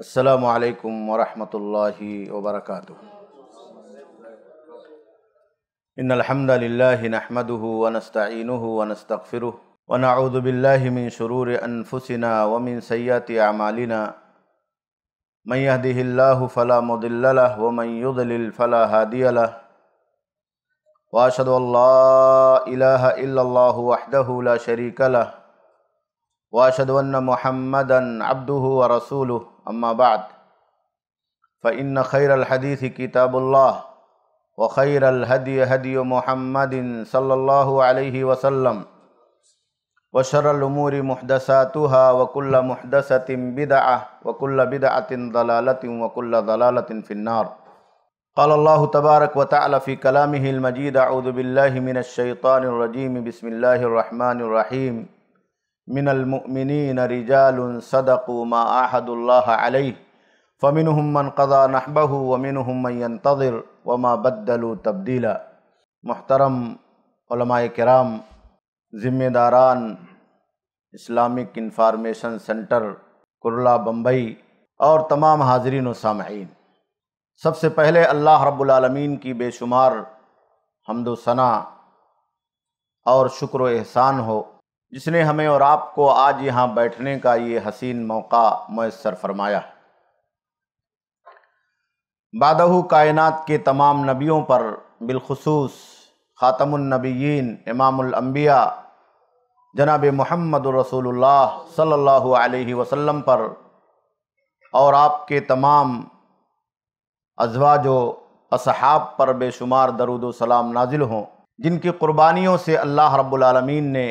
असलकम वरहमल वबरक इन अलहमदिल्ल नहमदू वनस्तिन वनस्तफ़िर वनाउदबिल्लिन शरूर अनफुसिना वमिन सैत आमालिना मैं यहदिल्ल फ़ला मुदिल्ल वमन युदलिल फ़ला हादियल वाशद इलाह इल्लल्लाहु वहदहु ला शरीक लह واشهد ان محمدا عبده ورسوله اما بعد فان خير الحديث كتاب الله وخير الهدي هدي محمد صلى الله عليه وسلم وشر الامور محدثاتها وكل محدثه بدعه وكل بدعه ضلاله وكل ضلاله في النار قال الله تبارك وتعالى في كلامه المجيد اعوذ بالله من الشيطان الرجيم بسم الله الرحمن الرحيم मिनलमिन रिजाल सदकू माहदुल्ल फ़मिन हमन कदा नहबहू वमिन हमन तदिर वमा बदलू तब्दीला महतरम कराम ज़िम्मेदारान Islamic information centre Kurla Bombay और तमाम हाजरीन सामीन सबसे पहले अल्लाह रब्लमीन की बेशुमार हमदोसना और शुक्र एहसान हो जिसने हमें और आपको आज यहाँ बैठने का ये हसीन मौका मैसर फरमाया बादहू कायनात के तमाम नबियों पर बिलखसूस ख़ातमनबीन इमामबिया जनाब महमद रसूलुल्लाह सल्लल्लाहु अलैहि वसल्लम पर और आपके तमाम अजवाज असहाब पर बेशुमार दरुद सलाम नाजिल हों जिनकी क़ुरबानियों से अल्लाह रब्बुल रबालमीन ने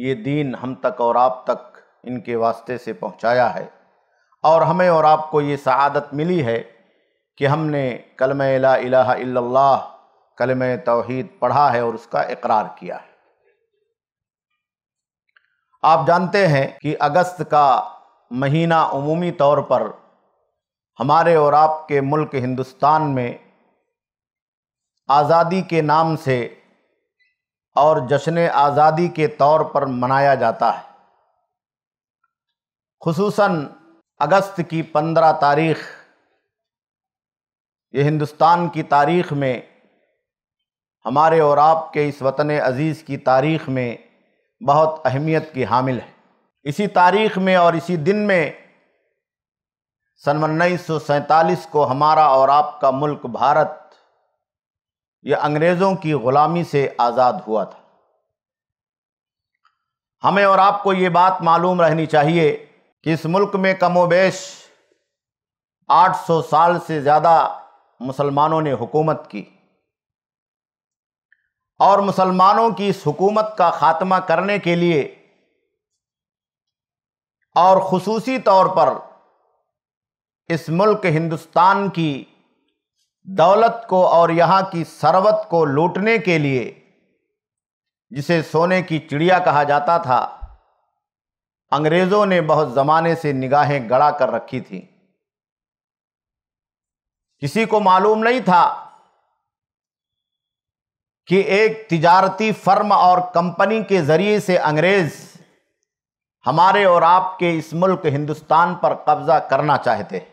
ये दीन हम तक और आप तक इनके वास्ते से पहुंचाया है और हमें और आपको ये सआदत मिली है कि हमने कलम ला कलम तोहद पढ़ा है और उसका इकरार किया है आप जानते हैं कि अगस्त का महीना अमूमी तौर पर हमारे और आपके मुल्क हिंदुस्तान में आज़ादी के नाम से और जश्न आज़ादी के तौर पर मनाया जाता है खसूस अगस्त की पंद्रह तारीख ये हिंदुस्तान की तारीख में हमारे और आपके इस वतन अज़ीज़ की तारीख में बहुत अहमियत की हामिल है इसी तारीख में और इसी दिन में सन उन्नीस को हमारा और आपका मुल्क भारत ये अंग्रेज़ों की ग़ुलामी से आज़ाद हुआ था हमें और आपको ये बात मालूम रहनी चाहिए कि इस मुल्क में कमोबेश 800 साल से ज़्यादा मुसलमानों ने हुकूमत की और मुसलमानों की इस हुकूमत का ख़ात्मा करने के लिए और खसूसी तौर पर इस मुल्क हिंदुस्तान की दौलत को और यहाँ की सरवत को लूटने के लिए जिसे सोने की चिड़िया कहा जाता था अंग्रेज़ों ने बहुत ज़माने से निगाहें गड़ा कर रखी थी किसी को मालूम नहीं था कि एक तिजारती फर्म और कंपनी के ज़रिए से अंग्रेज़ हमारे और आपके इस मुल्क हिंदुस्तान पर कब्ज़ा करना चाहते हैं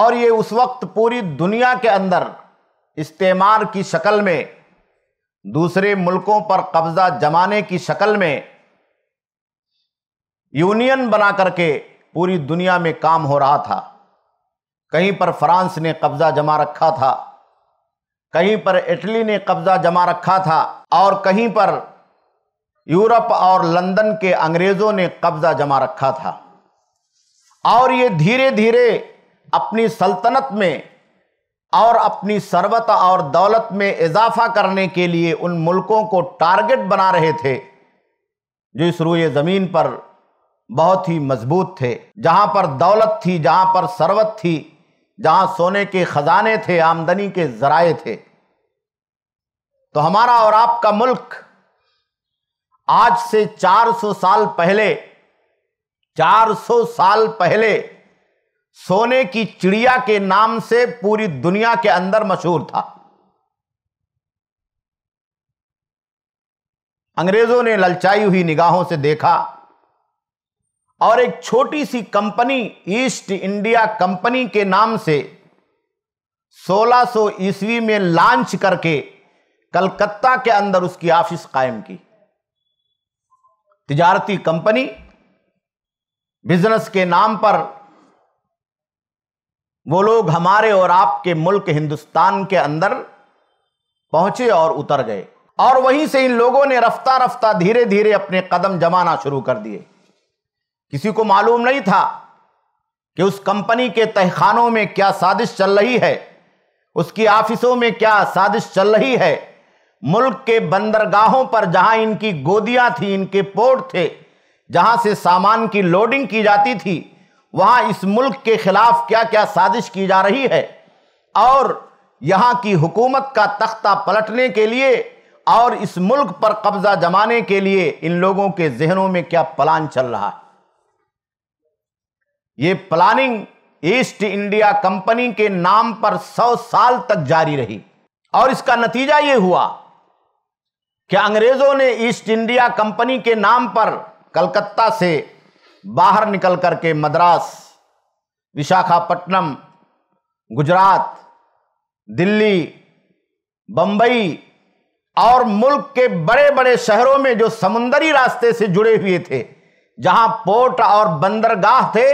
और ये उस वक्त पूरी दुनिया के अंदर इस्तेमार की शक्ल में दूसरे मुल्कों पर कब्ज़ा जमाने की शक्ल में यूनियन बना करके पूरी दुनिया में काम हो रहा था कहीं पर फ्रांस ने कब्ज़ा जमा रखा था कहीं पर इटली ने कब्ज़ा जमा रखा था और कहीं पर यूरोप और लंदन के अंग्रेज़ों ने कब्ज़ा जमा रखा था और ये धीरे धीरे अपनी सल्तनत में और अपनी सरबत और दौलत में इजाफा करने के लिए उन मुल्कों को टारगेट बना रहे थे जो इस रूए ज़मीन पर बहुत ही मजबूत थे जहाँ पर दौलत थी जहाँ पर सरबत थी जहाँ सोने के ख़जाने थे आमदनी के ज़राए थे तो हमारा और आपका मुल्क आज से 400 साल पहले 400 साल पहले सोने की चिड़िया के नाम से पूरी दुनिया के अंदर मशहूर था अंग्रेजों ने ललचाई हुई निगाहों से देखा और एक छोटी सी कंपनी ईस्ट इंडिया कंपनी के नाम से 1600 ईस्वी में लॉन्च करके कलकत्ता के अंदर उसकी ऑफिस कायम की तिजारती कंपनी बिजनेस के नाम पर वो लोग हमारे और आपके मुल्क हिंदुस्तान के अंदर पहुंचे और उतर गए और वहीं से इन लोगों ने रफ्ता रफ्ता धीरे धीरे अपने कदम जमाना शुरू कर दिए किसी को मालूम नहीं था कि उस कंपनी के तहखानों में क्या साजिश चल रही है उसकी ऑफिसों में क्या साजिश चल रही है मुल्क के बंदरगाहों पर जहां इनकी गोदियां थी इनके पोर्ट थे जहां से सामान की लोडिंग की जाती थी वहां इस मुल्क के खिलाफ क्या क्या साजिश की जा रही है और यहां की हुकूमत का तख्ता पलटने के लिए और इस मुल्क पर कब्जा जमाने के लिए इन लोगों के जहनों में क्या प्लान चल रहा है ये प्लानिंग ईस्ट इंडिया कंपनी के नाम पर सौ साल तक जारी रही और इसका नतीजा ये हुआ कि अंग्रेजों ने ईस्ट इंडिया कंपनी के नाम पर कलकत्ता से बाहर निकल कर के मद्रास विशाखापट्टनम गुजरात दिल्ली बम्बई और मुल्क के बड़े बड़े शहरों में जो समुंदरी रास्ते से जुड़े हुए थे जहां पोर्ट और बंदरगाह थे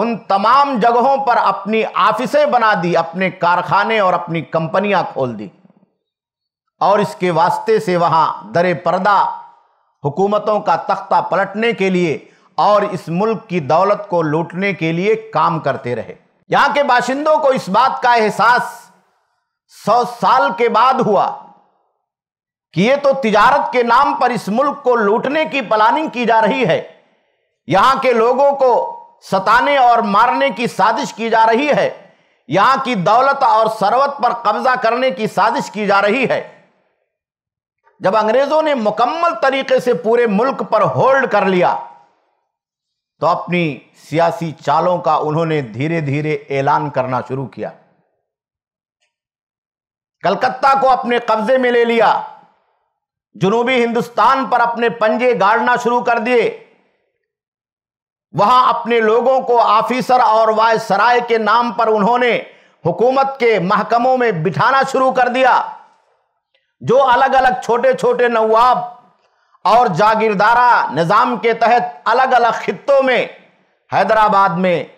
उन तमाम जगहों पर अपनी ऑफिसें बना दी अपने कारखाने और अपनी कंपनियां खोल दी और इसके वास्ते से वहां दरे पर्दा हुकूमतों का तख्ता पलटने के लिए और इस मुल्क की दौलत को लूटने के लिए काम करते रहे यहां के बाशिंदों को इस बात का एहसास सौ साल के बाद हुआ कि ये तो तिजारत के नाम पर इस मुल्क को लूटने की प्लानिंग की जा रही है यहां के लोगों को सताने और मारने की साजिश की जा रही है यहां की दौलत और सरवत पर कब्जा करने की साजिश की जा रही है जब अंग्रेजों ने मुकम्मल तरीके से पूरे मुल्क पर होल्ड कर लिया तो अपनी सियासी चालों का उन्होंने धीरे धीरे ऐलान करना शुरू किया कलकत्ता को अपने कब्जे में ले लिया जुनूबी हिंदुस्तान पर अपने पंजे गाड़ना शुरू कर दिए वहां अपने लोगों को ऑफिसर और वाय सराय के नाम पर उन्होंने हुकूमत के महकमों में बिठाना शुरू कर दिया जो अलग अलग छोटे छोटे नवाब और जागीरदारा निज़ाम के तहत अलग अलग खितों में हैदराबाद में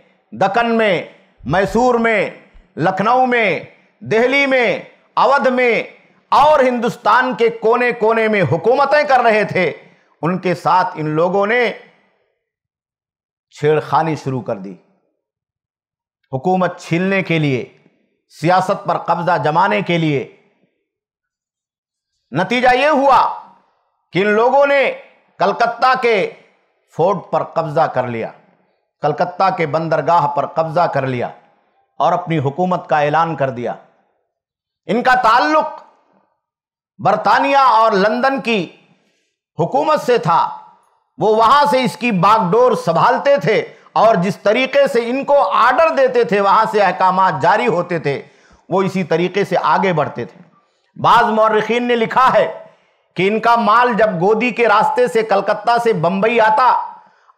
दक्कन में मैसूर में लखनऊ में दिल्ली में अवध में और हिंदुस्तान के कोने कोने में हुकूमतें कर रहे थे उनके साथ इन लोगों ने छेड़खानी शुरू कर दी हुकूमत छीनने के लिए सियासत पर कब्जा जमाने के लिए नतीजा ये हुआ कि इन लोगों ने कलकत्ता के फोर्ट पर कब्जा कर लिया कलकत्ता के बंदरगाह पर कब्जा कर लिया और अपनी हुकूमत का ऐलान कर दिया इनका ताल्लुक बरतानिया और लंदन की हुकूमत से था वो वहाँ से इसकी बागडोर संभालते थे और जिस तरीके से इनको आर्डर देते थे वहाँ से अहकाम जारी होते थे वो इसी तरीके से आगे बढ़ते थे बाज़ मौरखीन ने लिखा है कि इनका माल जब गोदी के रास्ते से कलकत्ता से बंबई आता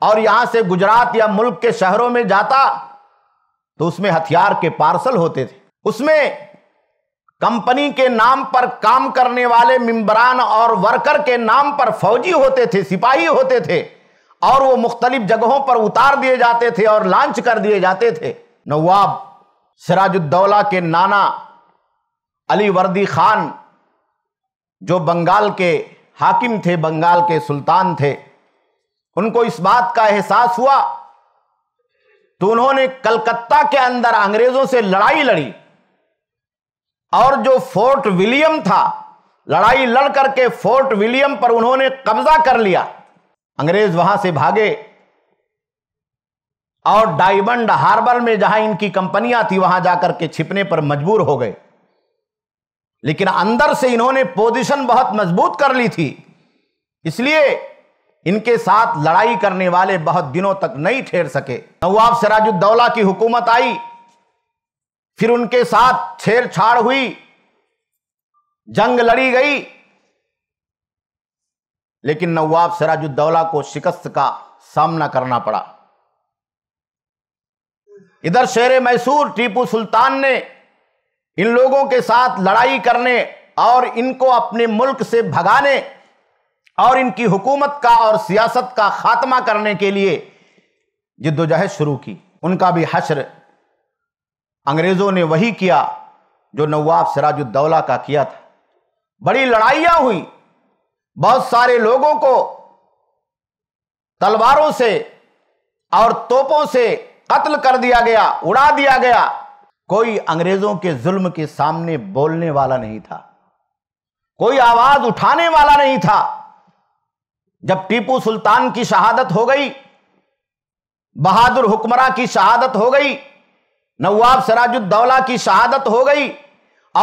और यहां से गुजरात या मुल्क के शहरों में जाता तो उसमें हथियार के पार्सल होते थे उसमें कंपनी के नाम पर काम करने वाले मिम्बरान और वर्कर के नाम पर फौजी होते थे सिपाही होते थे और वो मुख्तलिफ जगहों पर उतार दिए जाते थे और लॉन्च कर दिए जाते थे नवाब सिराजुद्दौला के नाना अली वर्दी खान जो बंगाल के हाकिम थे बंगाल के सुल्तान थे उनको इस बात का एहसास हुआ तो उन्होंने कलकत्ता के अंदर अंग्रेजों से लड़ाई लड़ी और जो फोर्ट विलियम था लड़ाई लड़ करके फोर्ट विलियम पर उन्होंने कब्जा कर लिया अंग्रेज वहां से भागे और डायमंड हार्बर में जहां इनकी कंपनियां थी वहां जाकर के छिपने पर मजबूर हो गए लेकिन अंदर से इन्होंने पोजीशन बहुत मजबूत कर ली थी इसलिए इनके साथ लड़ाई करने वाले बहुत दिनों तक नहीं ठहर सके नवाब सिराजुद्दौला की हुकूमत आई फिर उनके साथ छेड़छाड़ हुई जंग लड़ी गई लेकिन नवाब सिराजुद्दौला को शिकस्त का सामना करना पड़ा इधर शेर मैसूर टीपू सुल्तान ने इन लोगों के साथ लड़ाई करने और इनको अपने मुल्क से भगाने और इनकी हुकूमत का और सियासत का खात्मा करने के लिए जिद्दोजहद शुरू की उनका भी हशर अंग्रेज़ों ने वही किया जो नवाब सिराजुद्दौला का किया था बड़ी लड़ाइयाँ हुई बहुत सारे लोगों को तलवारों से और तोपों से कत्ल कर दिया गया उड़ा दिया गया कोई अंग्रेजों के जुल्म के सामने बोलने वाला नहीं था कोई आवाज उठाने वाला नहीं था जब टीपू सुल्तान की शहादत हो गई बहादुर हुक्मरा की शहादत हो गई नवाब सराजुद्दौला की शहादत हो गई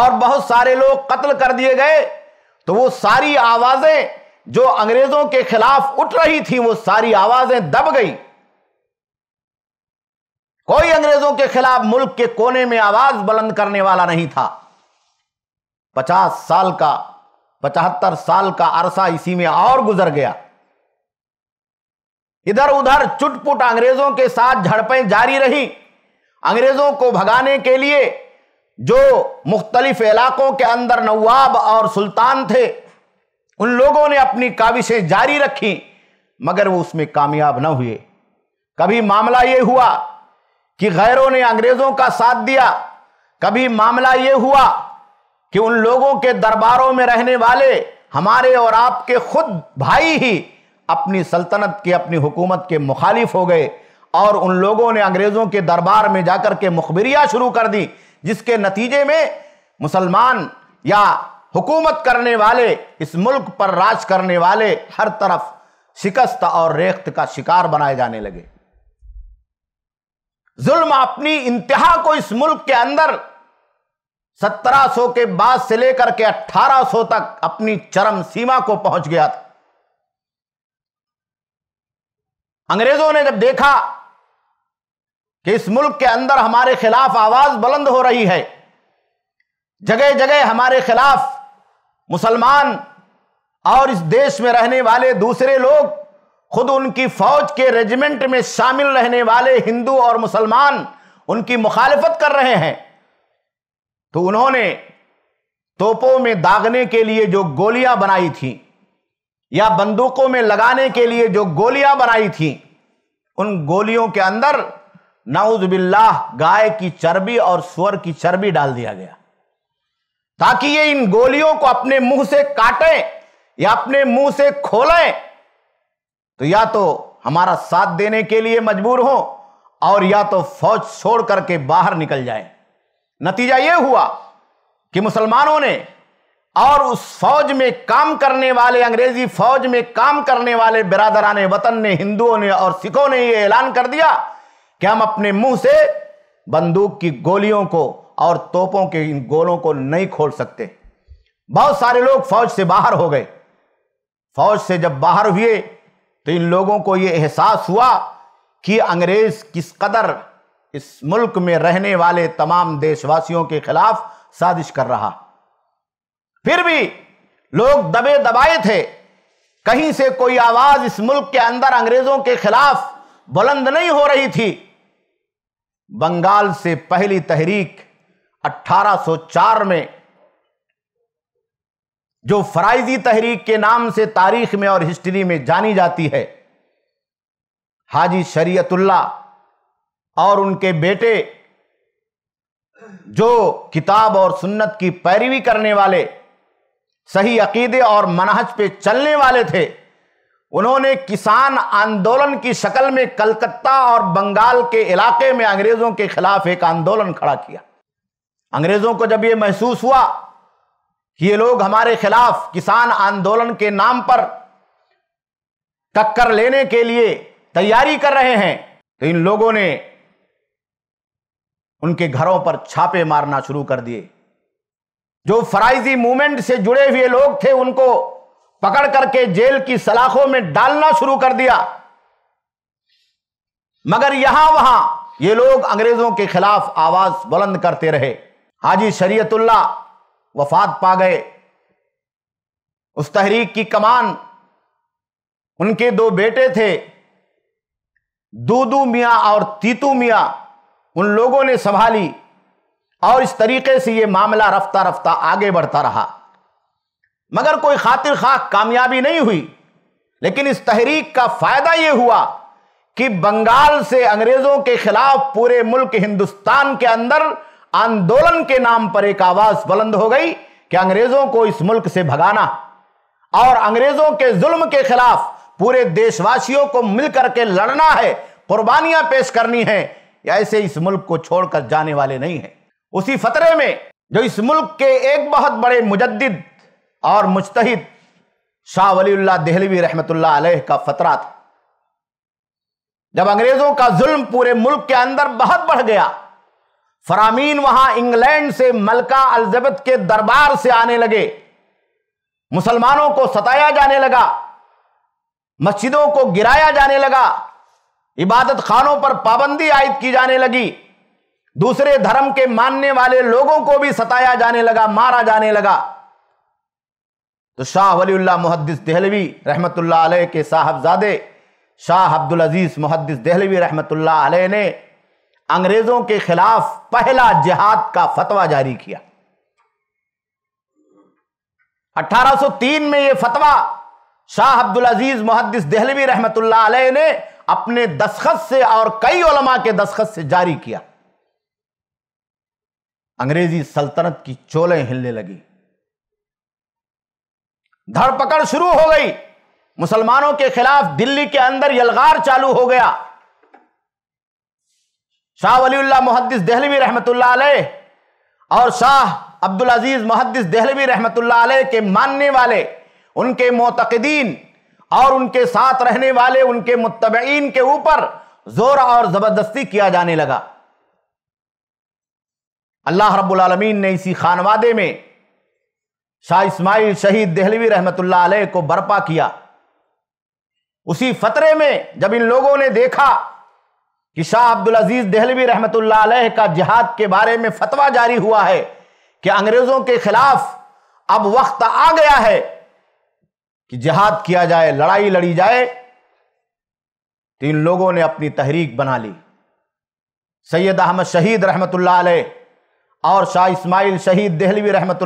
और बहुत सारे लोग कत्ल कर दिए गए तो वो सारी आवाजें जो अंग्रेजों के खिलाफ उठ रही थी वो सारी आवाजें दब गई कोई अंग्रेजों के खिलाफ मुल्क के कोने में आवाज बुलंद करने वाला नहीं था पचास साल का पचहत्तर साल का अरसा इसी में और गुजर गया इधर उधर चुटपुट अंग्रेजों के साथ झड़पें जारी रही अंग्रेजों को भगाने के लिए जो मुख्तलिफ इलाकों के अंदर नवाब और सुल्तान थे उन लोगों ने अपनी काविशें जारी रखी मगर वो उसमें कामयाब न हुए कभी मामला ये हुआ कि गैरों ने अंग्रेजों का साथ दिया कभी मामला यह हुआ कि उन लोगों के दरबारों में रहने वाले हमारे और आपके खुद भाई ही अपनी सल्तनत के अपनी हुकूमत के मुखालिफ हो गए और उन लोगों ने अंग्रेजों के दरबार में जाकर के मुखबिरिया शुरू कर दी जिसके नतीजे में मुसलमान या हुकूमत करने वाले इस मुल्क पर राज करने वाले हर तरफ शिकस्त और रेख्त का शिकार बनाए जाने लगे जुल्म अपनी इंतहा को इस मुल्क के अंदर 1700 के बाद से लेकर के 1800 तक अपनी चरम सीमा को पहुंच गया था अंग्रेजों ने जब देखा कि इस मुल्क के अंदर हमारे खिलाफ आवाज बुलंद हो रही है जगह जगह हमारे खिलाफ मुसलमान और इस देश में रहने वाले दूसरे लोग खुद उनकी फौज के रेजिमेंट में शामिल रहने वाले हिंदू और मुसलमान उनकी मुखालफत कर रहे हैं तो उन्होंने तोपों में दागने के लिए जो गोलियां बनाई थी या बंदूकों में लगाने के लिए जो गोलियां बनाई थी उन गोलियों के अंदर नाउज बिल्ला गाय की चर्बी और स्वर की चर्बी डाल दिया गया ताकि ये इन गोलियों को अपने मुंह से काटें या अपने मुंह से खोलें तो या तो हमारा साथ देने के लिए मजबूर हो और या तो फौज छोड़ करके बाहर निकल जाए नतीजा यह हुआ कि मुसलमानों ने और उस फौज में काम करने वाले अंग्रेजी फौज में काम करने वाले बिरादरान वतन ने हिंदुओं ने और सिखों ने यह ऐलान कर दिया कि हम अपने मुंह से बंदूक की गोलियों को और तोपों के इन गोलों को नहीं खोल सकते बहुत सारे लोग फौज से बाहर हो गए फौज से जब बाहर हुए तो इन लोगों को ये एहसास हुआ कि अंग्रेज़ किस कदर इस मुल्क में रहने वाले तमाम देशवासियों के खिलाफ साजिश कर रहा फिर भी लोग दबे दबाए थे कहीं से कोई आवाज इस मुल्क के अंदर अंग्रेजों के खिलाफ बुलंद नहीं हो रही थी बंगाल से पहली तहरीक 1804 में जो फराइजी तहरीक के नाम से तारीख में और हिस्ट्री में जानी जाती है हाजी शरीयतुल्ला और उनके बेटे जो किताब और सुन्नत की पैरवी करने वाले सही अकीदे और मनहज पे चलने वाले थे उन्होंने किसान आंदोलन की शक्ल में कलकत्ता और बंगाल के इलाके में अंग्रेजों के खिलाफ एक आंदोलन खड़ा किया अंग्रेजों को जब यह महसूस हुआ ये लोग हमारे खिलाफ किसान आंदोलन के नाम पर टक्कर लेने के लिए तैयारी कर रहे हैं तो इन लोगों ने उनके घरों पर छापे मारना शुरू कर दिए जो फराइजी मूवमेंट से जुड़े हुए लोग थे उनको पकड़ करके जेल की सलाखों में डालना शुरू कर दिया मगर यहां वहां ये लोग अंग्रेजों के खिलाफ आवाज बुलंद करते रहे हाजी शरीयतुल्ला वफात पा गए उस तहरीक की कमान उनके दो बेटे थे दूदू मियाँ और तीतू मियाँ उन लोगों ने संभाली और इस तरीके से ये मामला रफ्ता रफ्ता आगे बढ़ता रहा मगर कोई खातिर खा कामयाबी नहीं हुई लेकिन इस तहरीक का फायदा यह हुआ कि बंगाल से अंग्रेजों के खिलाफ पूरे मुल्क हिंदुस्तान के अंदर आंदोलन के नाम पर एक आवाज बुलंद हो गई कि अंग्रेजों को इस मुल्क से भगाना और अंग्रेजों के जुल्म के खिलाफ पूरे देशवासियों को मिलकर के लड़ना है कुर्बानियां पेश करनी है ऐसे इस मुल्क को छोड़कर जाने वाले नहीं है उसी फतरे में जो इस मुल्क के एक बहुत बड़े मुजद्द और मुश्तिद शाह वलील्ला दहलवी रहमत अलैह का फतरा था जब अंग्रेजों का जुल्म पूरे मुल्क के अंदर बहुत बढ़ गया फरामीन वहां इंग्लैंड से मलका अल्जबत के दरबार से आने लगे मुसलमानों को सताया जाने लगा मस्जिदों को गिराया जाने लगा इबादत खानों पर पाबंदी आयद की जाने लगी दूसरे धर्म के मानने वाले लोगों को भी सताया जाने लगा मारा जाने लगा तो शाह वलीउल्ला मुहदस देहलवी रहमतुल्लाह के साहबजादे शाह अब्दुल अजीज मुहदस देहलवी रहमतुल्लाह ने अंग्रेजों के खिलाफ पहला जिहाद का फतवा जारी किया 1803 में यह फतवा शाह अब्दुल अजीज मुहदस दहलवी रहमतुल्लाह अलैह ने अपने दस्खत से और कई ओलमा के दस्खत से जारी किया अंग्रेजी सल्तनत की चोलें हिलने लगी धरपकड़ शुरू हो गई मुसलमानों के खिलाफ दिल्ली के अंदर यलगार चालू हो गया शाह वली मुहदस दहलवी रहमत और शाह अब्दुल अजीज़ मुहदस दहलवी रहमत के मानने वाले उनके मोतदीन और उनके साथ रहने वाले उनके मुतबीन के ऊपर जोर और ज़बरदस्ती किया जाने लगा अल्लाह रबालमीन ने इसी खानवादे में शाह इस्माइल शहीद दहलवी रहमत को बर्पा किया उसी फतरे में जब इन लोगों ने देखा कि शाह अब्दुल अजीज देहलवी रहमत का जिहाद के बारे में फतवा जारी हुआ है कि अंग्रेजों के खिलाफ अब वक्त आ गया है कि जिहाद किया जाए लड़ाई लड़ी जाए तो इन लोगों ने अपनी तहरीक बना ली सैयद अहमद शहीद रहमत और शाह इस्माइल शहीद दहलवी रहमत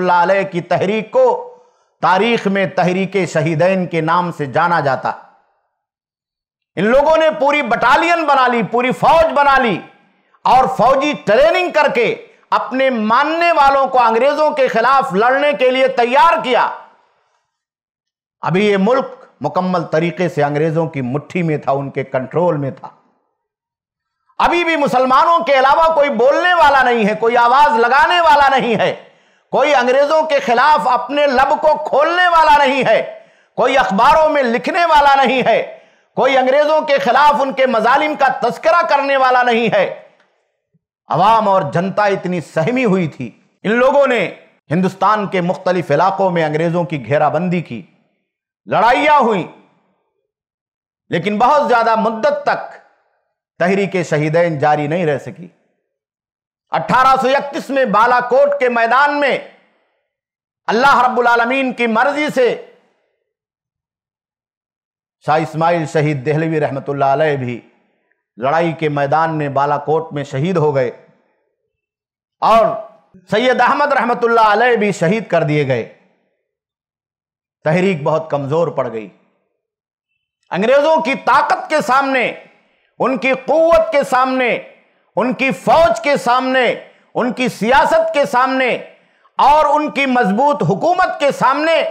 की तहरीक को तारीख में तहरीक शहीदैन के नाम से जाना जाता है इन लोगों ने पूरी बटालियन बना ली पूरी फौज बना ली और फौजी ट्रेनिंग करके अपने मानने वालों को अंग्रेजों के खिलाफ लड़ने के लिए तैयार किया अभी ये मुल्क मुकम्मल तरीके से अंग्रेजों की मुट्ठी में था उनके कंट्रोल में था अभी भी मुसलमानों के अलावा कोई बोलने वाला नहीं है कोई आवाज लगाने वाला नहीं है कोई अंग्रेजों के खिलाफ अपने लब को खोलने वाला नहीं है कोई अखबारों में लिखने वाला नहीं है कोई अंग्रेजों के खिलाफ उनके मजालिम का तस्करा करने वाला नहीं है अवाम और जनता इतनी सहमी हुई थी इन लोगों ने हिंदुस्तान के मुख्तलिफ इलाकों में अंग्रेजों की घेराबंदी की लड़ाइया हुई लेकिन बहुत ज़्यादा मुद्दत तक तहरीक शहीदैन जारी नहीं रह सकी 1831 में बालाकोट के मैदान में अल्लाह रब्बुल आलमीन की मर्जी से शाह इस्माइल शहीद दहलवी रहमत आलह भी लड़ाई के मैदान में बालाकोट में शहीद हो गए और सैयद अहमद रहमत भी शहीद कर दिए गए तहरीक बहुत कमज़ोर पड़ गई अंग्रेज़ों की ताकत के सामने उनकी क़वत के सामने उनकी फ़ौज के सामने उनकी सियासत के सामने और उनकी मजबूत हुकूमत के सामने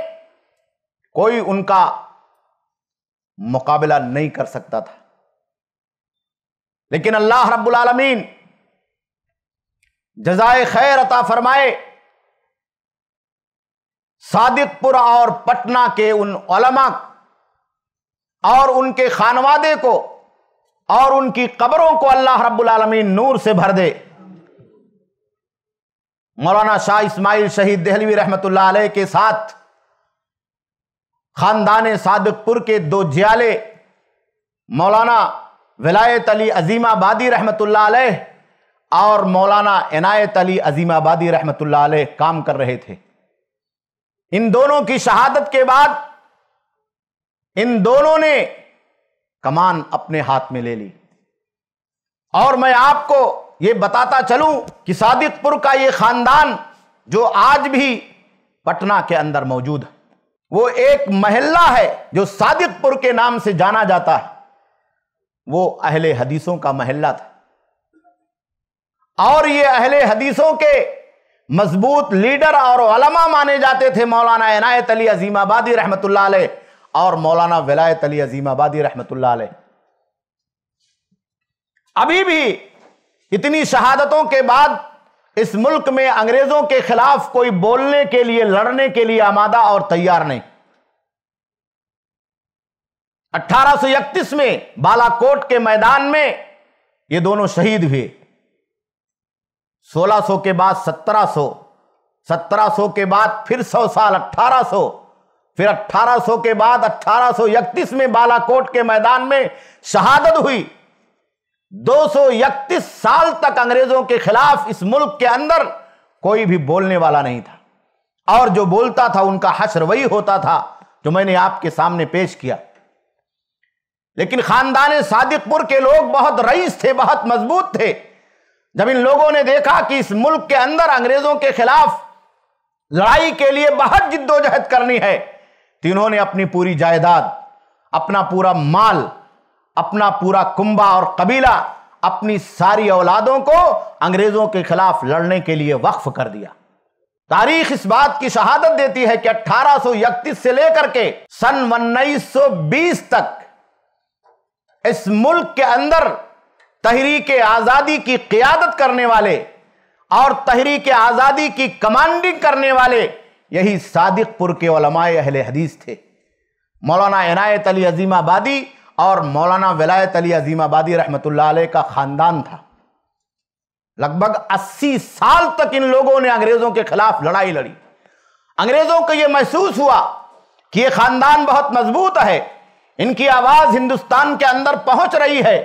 कोई उनका मुकाबला नहीं कर सकता था लेकिन अल्लाह रब्बुल आलमीन जजाय खैर अता फरमाए सादिकपुर और पटना के उन ओलमा और उनके खानवादे को और उनकी कब्रों को अल्लाह रब्बुल आलमीन नूर से भर दे मौलाना शाह इस्माइल शहीद दहलवी रहमतुल्लाह अलैह के साथ खानदान सादकपुर के दो जियाले मौलाना विलायत अली अजीमाबादी रहमतुल्ला और मौलाना इनायत अली अजीमाबादी रहमतुल्ला काम कर रहे थे इन दोनों की शहादत के बाद इन दोनों ने कमान अपने हाथ में ले ली और मैं आपको ये बताता चलूं कि सादिकपुर का ये खानदान जो आज भी पटना के अंदर मौजूद है वो एक महल्ला है जो सादिकपुर के नाम से जाना जाता है वो अहले हदीसों का महल्ला था और ये अहले हदीसों के मजबूत लीडर और अलमा माने जाते थे मौलाना इनायत अली अजीमाबादी रहमत और मौलाना विलायत अली अजीमाबादी रहमत अभी भी इतनी शहादतों के बाद इस मुल्क में अंग्रेजों के खिलाफ कोई बोलने के लिए लड़ने के लिए आमादा और तैयार नहीं अठारह में बालाकोट के मैदान में ये दोनों शहीद हुए 1600 के बाद 1700 1700 के बाद फिर 100 साल 1800 फिर 1800 के बाद अठारह में बालाकोट के मैदान में शहादत हुई दो साल तक अंग्रेजों के खिलाफ इस मुल्क के अंदर कोई भी बोलने वाला नहीं था और जो बोलता था उनका हश्र वही होता था जो मैंने आपके सामने पेश किया लेकिन खानदान सादिकपुर के लोग बहुत रईस थे बहुत मजबूत थे जब इन लोगों ने देखा कि इस मुल्क के अंदर अंग्रेजों के खिलाफ लड़ाई के लिए बहुत जिद्दोजहद करनी है तो इन्होंने अपनी पूरी जायदाद अपना पूरा माल अपना पूरा कुंबा और कबीला अपनी सारी औलादों को अंग्रेजों के खिलाफ लड़ने के लिए वक्फ कर दिया तारीख इस बात की शहादत देती है कि अट्ठारह से लेकर के सन बीस तक इस मुल्क के अंदर तहरीक आज़ादी की क्यादत करने वाले और तहरीक आज़ादी की कमांडिंग करने वाले यही सादिकपुर के ओलमाए हदीस थे मौलाना इनायत अली अजीमाबादी और मौलाना विलायत अली अजीमाबादी रहमत का ख़ानदान था लगभग 80 साल तक इन लोगों ने अंग्रेज़ों के खिलाफ लड़ाई लड़ी अंग्रेज़ों को यह महसूस हुआ कि यह ख़ानदान बहुत मजबूत है इनकी आवाज़ हिंदुस्तान के अंदर पहुंच रही है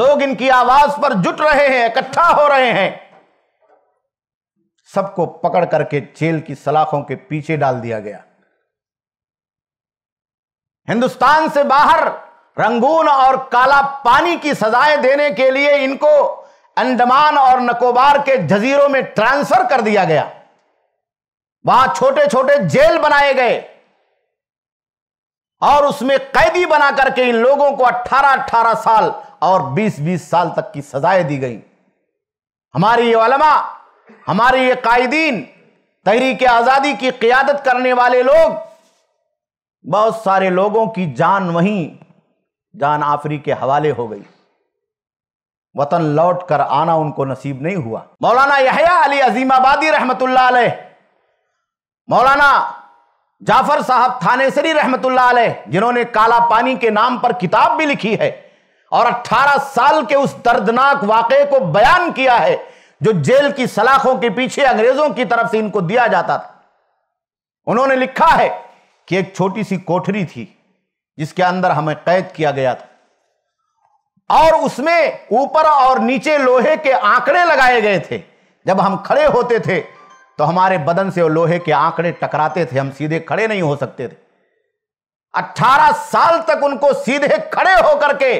लोग इनकी आवाज़ पर जुट रहे हैं इकट्ठा हो रहे हैं सबको पकड़ करके जेल की सलाखों के पीछे डाल दिया गया हिंदुस्तान से बाहर रंगून और काला पानी की सजाएं देने के लिए इनको अंडमान और नकोबार के जजीरों में ट्रांसफर कर दिया गया वहां छोटे छोटे जेल बनाए गए और उसमें कैदी बना करके इन लोगों को 18-18 साल और 20-20 साल तक की सजाएं दी गई हमारी ये वलमा हमारी ये कायदीन तहरीक आज़ादी की क्यादत करने वाले लोग बहुत सारे लोगों की जान वहीं जान आफरी के हवाले हो गई वतन लौट कर आना उनको नसीब नहीं हुआ मौलाना यहया अली अजीमाबादी रहमत मौलाना जाफर साहब थानेसरी रहमत जिन्होंने काला पानी के नाम पर किताब भी लिखी है और 18 साल के उस दर्दनाक वाक़े को बयान किया है जो जेल की सलाखों के पीछे अंग्रेजों की तरफ से इनको दिया जाता था उन्होंने लिखा है कि एक छोटी सी कोठरी थी जिसके अंदर हमें कैद किया गया था और उसमें ऊपर और नीचे लोहे के आंकड़े लगाए गए थे जब हम खड़े होते थे तो हमारे बदन से लोहे के आंकड़े टकराते थे हम सीधे खड़े नहीं हो सकते थे 18 साल तक उनको सीधे खड़े होकर के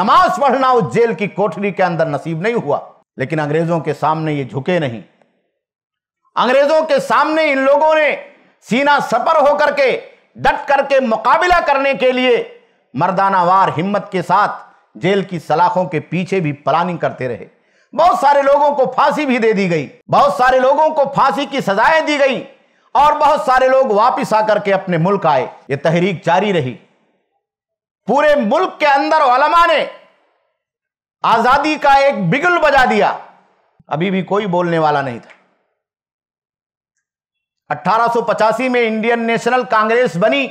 नमाज पढ़ना उस जेल की कोठरी के अंदर नसीब नहीं हुआ लेकिन अंग्रेजों के सामने ये झुके नहीं अंग्रेजों के सामने इन लोगों ने सीना सपर होकर के डट करके मुकाबला करने के लिए मर्दानावार हिम्मत के साथ जेल की सलाखों के पीछे भी प्लानिंग करते रहे बहुत सारे लोगों को फांसी भी दे दी गई बहुत सारे लोगों को फांसी की सजाएं दी गई और बहुत सारे लोग वापस आकर के अपने मुल्क आए ये तहरीक जारी रही पूरे मुल्क के अंदर वलमा ने आजादी का एक बिगुल बजा दिया अभी भी कोई बोलने वाला नहीं था 1885 में इंडियन नेशनल कांग्रेस बनी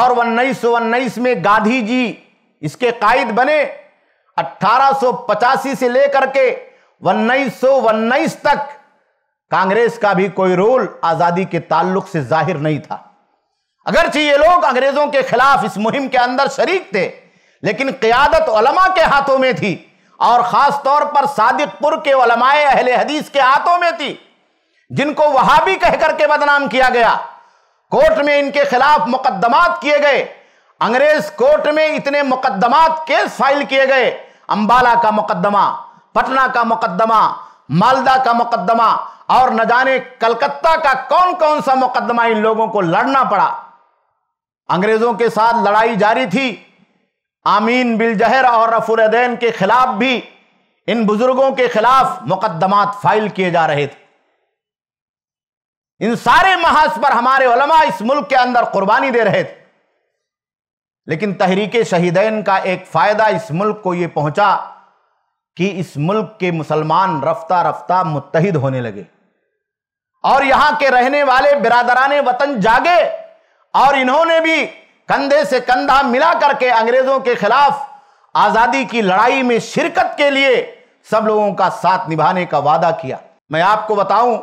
और उन्नीस में गांधी जी इसके कायद बने 1885 से लेकर के उन्नीस तक कांग्रेस का भी कोई रोल आजादी के ताल्लुक से जाहिर नहीं था अगरचे ये लोग अंग्रेजों के खिलाफ इस मुहिम के अंदर शरीक थे लेकिन क्यादत ओलमा के हाथों में थी और खास तौर पर सादिकपुर के ओलमाए अहले हदीस के हाथों में थी जिनको वहां भी कहकर के बदनाम किया गया कोर्ट में इनके खिलाफ मुकदमात किए गए अंग्रेज कोर्ट में इतने मुकदमात केस फाइल किए गए अंबाला का मुकदमा पटना का मुकदमा मालदा का मुकदमा और न जाने कलकत्ता का कौन कौन सा मुकदमा इन लोगों को लड़ना पड़ा अंग्रेजों के साथ लड़ाई जारी थी आमीन बिल जहर और रफुरदैन के खिलाफ भी इन बुजुर्गों के खिलाफ मुकदमात फाइल किए जा रहे थे इन सारे महाज पर हमारे उलमा इस मुल्क के अंदर कुर्बानी दे रहे थे लेकिन तहरीक शहीदैन का एक फ़ायदा इस मुल्क को यह पहुंचा कि इस मुल्क के मुसलमान रफ्ता रफ्ता मुतहिद होने लगे और यहां के रहने वाले बिरादरान वतन जागे और इन्होंने भी कंधे से कंधा मिला करके अंग्रेजों के खिलाफ आजादी की लड़ाई में शिरकत के लिए सब लोगों का साथ निभाने का वादा किया मैं आपको बताऊं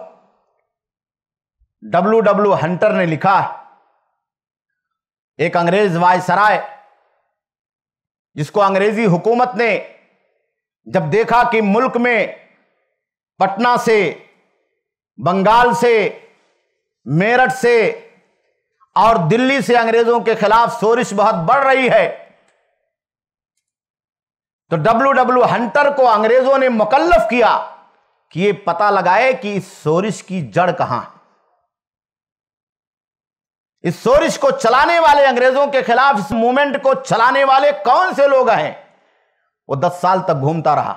डब्ल्यू डब्ल्यू हंटर ने लिखा है एक अंग्रेज वायसराय जिसको अंग्रेजी हुकूमत ने जब देखा कि मुल्क में पटना से बंगाल से मेरठ से और दिल्ली से अंग्रेजों के खिलाफ सोरिश बहुत बढ़ रही है तो डब्ल्यू डब्ल्यू हंटर को अंग्रेजों ने मुकल्लफ किया कि ये पता लगाए कि इस सोरिश की जड़ कहां है इस सोरिश को चलाने वाले अंग्रेजों के खिलाफ इस मूवमेंट को चलाने वाले कौन से लोग हैं वो दस साल तक घूमता रहा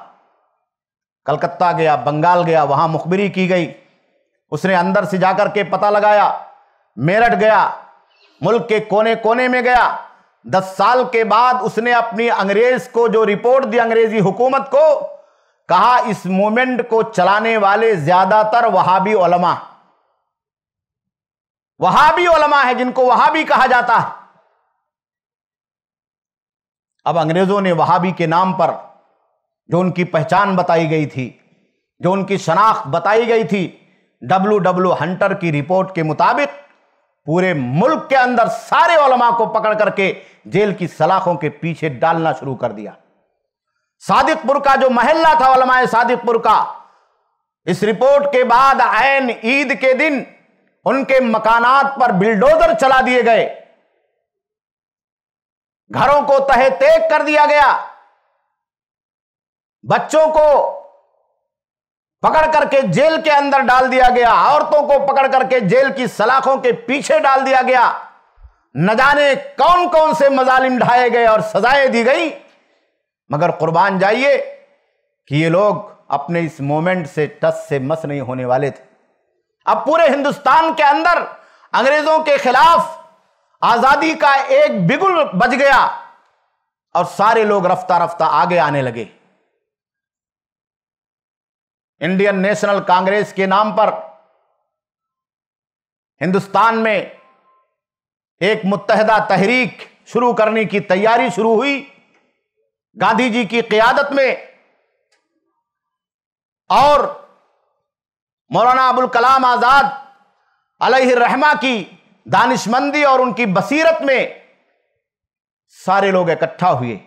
कलकत्ता गया बंगाल गया वहां मुखबिरी की गई उसने अंदर से जाकर के पता लगाया मेरठ गया मुल्क के कोने कोने में गया दस साल के बाद उसने अपनी अंग्रेज को जो रिपोर्ट दी अंग्रेजी हुकूमत को कहा इस मूवमेंट को चलाने वाले ज्यादातर वहाबी ओलमा वहां भी ओलमा है जिनको वहां भी कहा जाता है अब अंग्रेजों ने वहाबी के नाम पर जो उनकी पहचान बताई गई थी जो उनकी शनाख्त बताई गई थी डब्लू डब्लू हंटर की रिपोर्ट के मुताबिक पूरे मुल्क के अंदर सारे ओलमा को पकड़ करके जेल की सलाखों के पीछे डालना शुरू कर दिया सादिकपुर का जो महल्ला था ओलमाए सादिकपुर का इस रिपोर्ट के बाद आयन ईद के दिन उनके मकानात पर बिल्डोजर चला दिए गए घरों को तहे तेग कर दिया गया बच्चों को पकड़ करके जेल के अंदर डाल दिया गया औरतों को पकड़ करके जेल की सलाखों के पीछे डाल दिया गया न जाने कौन कौन से मजालिम ढाए गए और सजाएं दी गई मगर कुर्बान जाइए कि ये लोग अपने इस मोमेंट से टस से मस नहीं होने वाले थे अब पूरे हिंदुस्तान के अंदर अंग्रेजों के खिलाफ आजादी का एक बिगुल बज गया और सारे लोग रफ्ता रफ्ता आगे आने लगे इंडियन नेशनल कांग्रेस के नाम पर हिंदुस्तान में एक मुतहदा तहरीक शुरू करने की तैयारी शुरू हुई गांधी जी की क्यादत में और मौलाना अबुल कलाम आज़ाद रहमा की दानिशमंदी और उनकी बसीरत में सारे लोग इकट्ठा हुए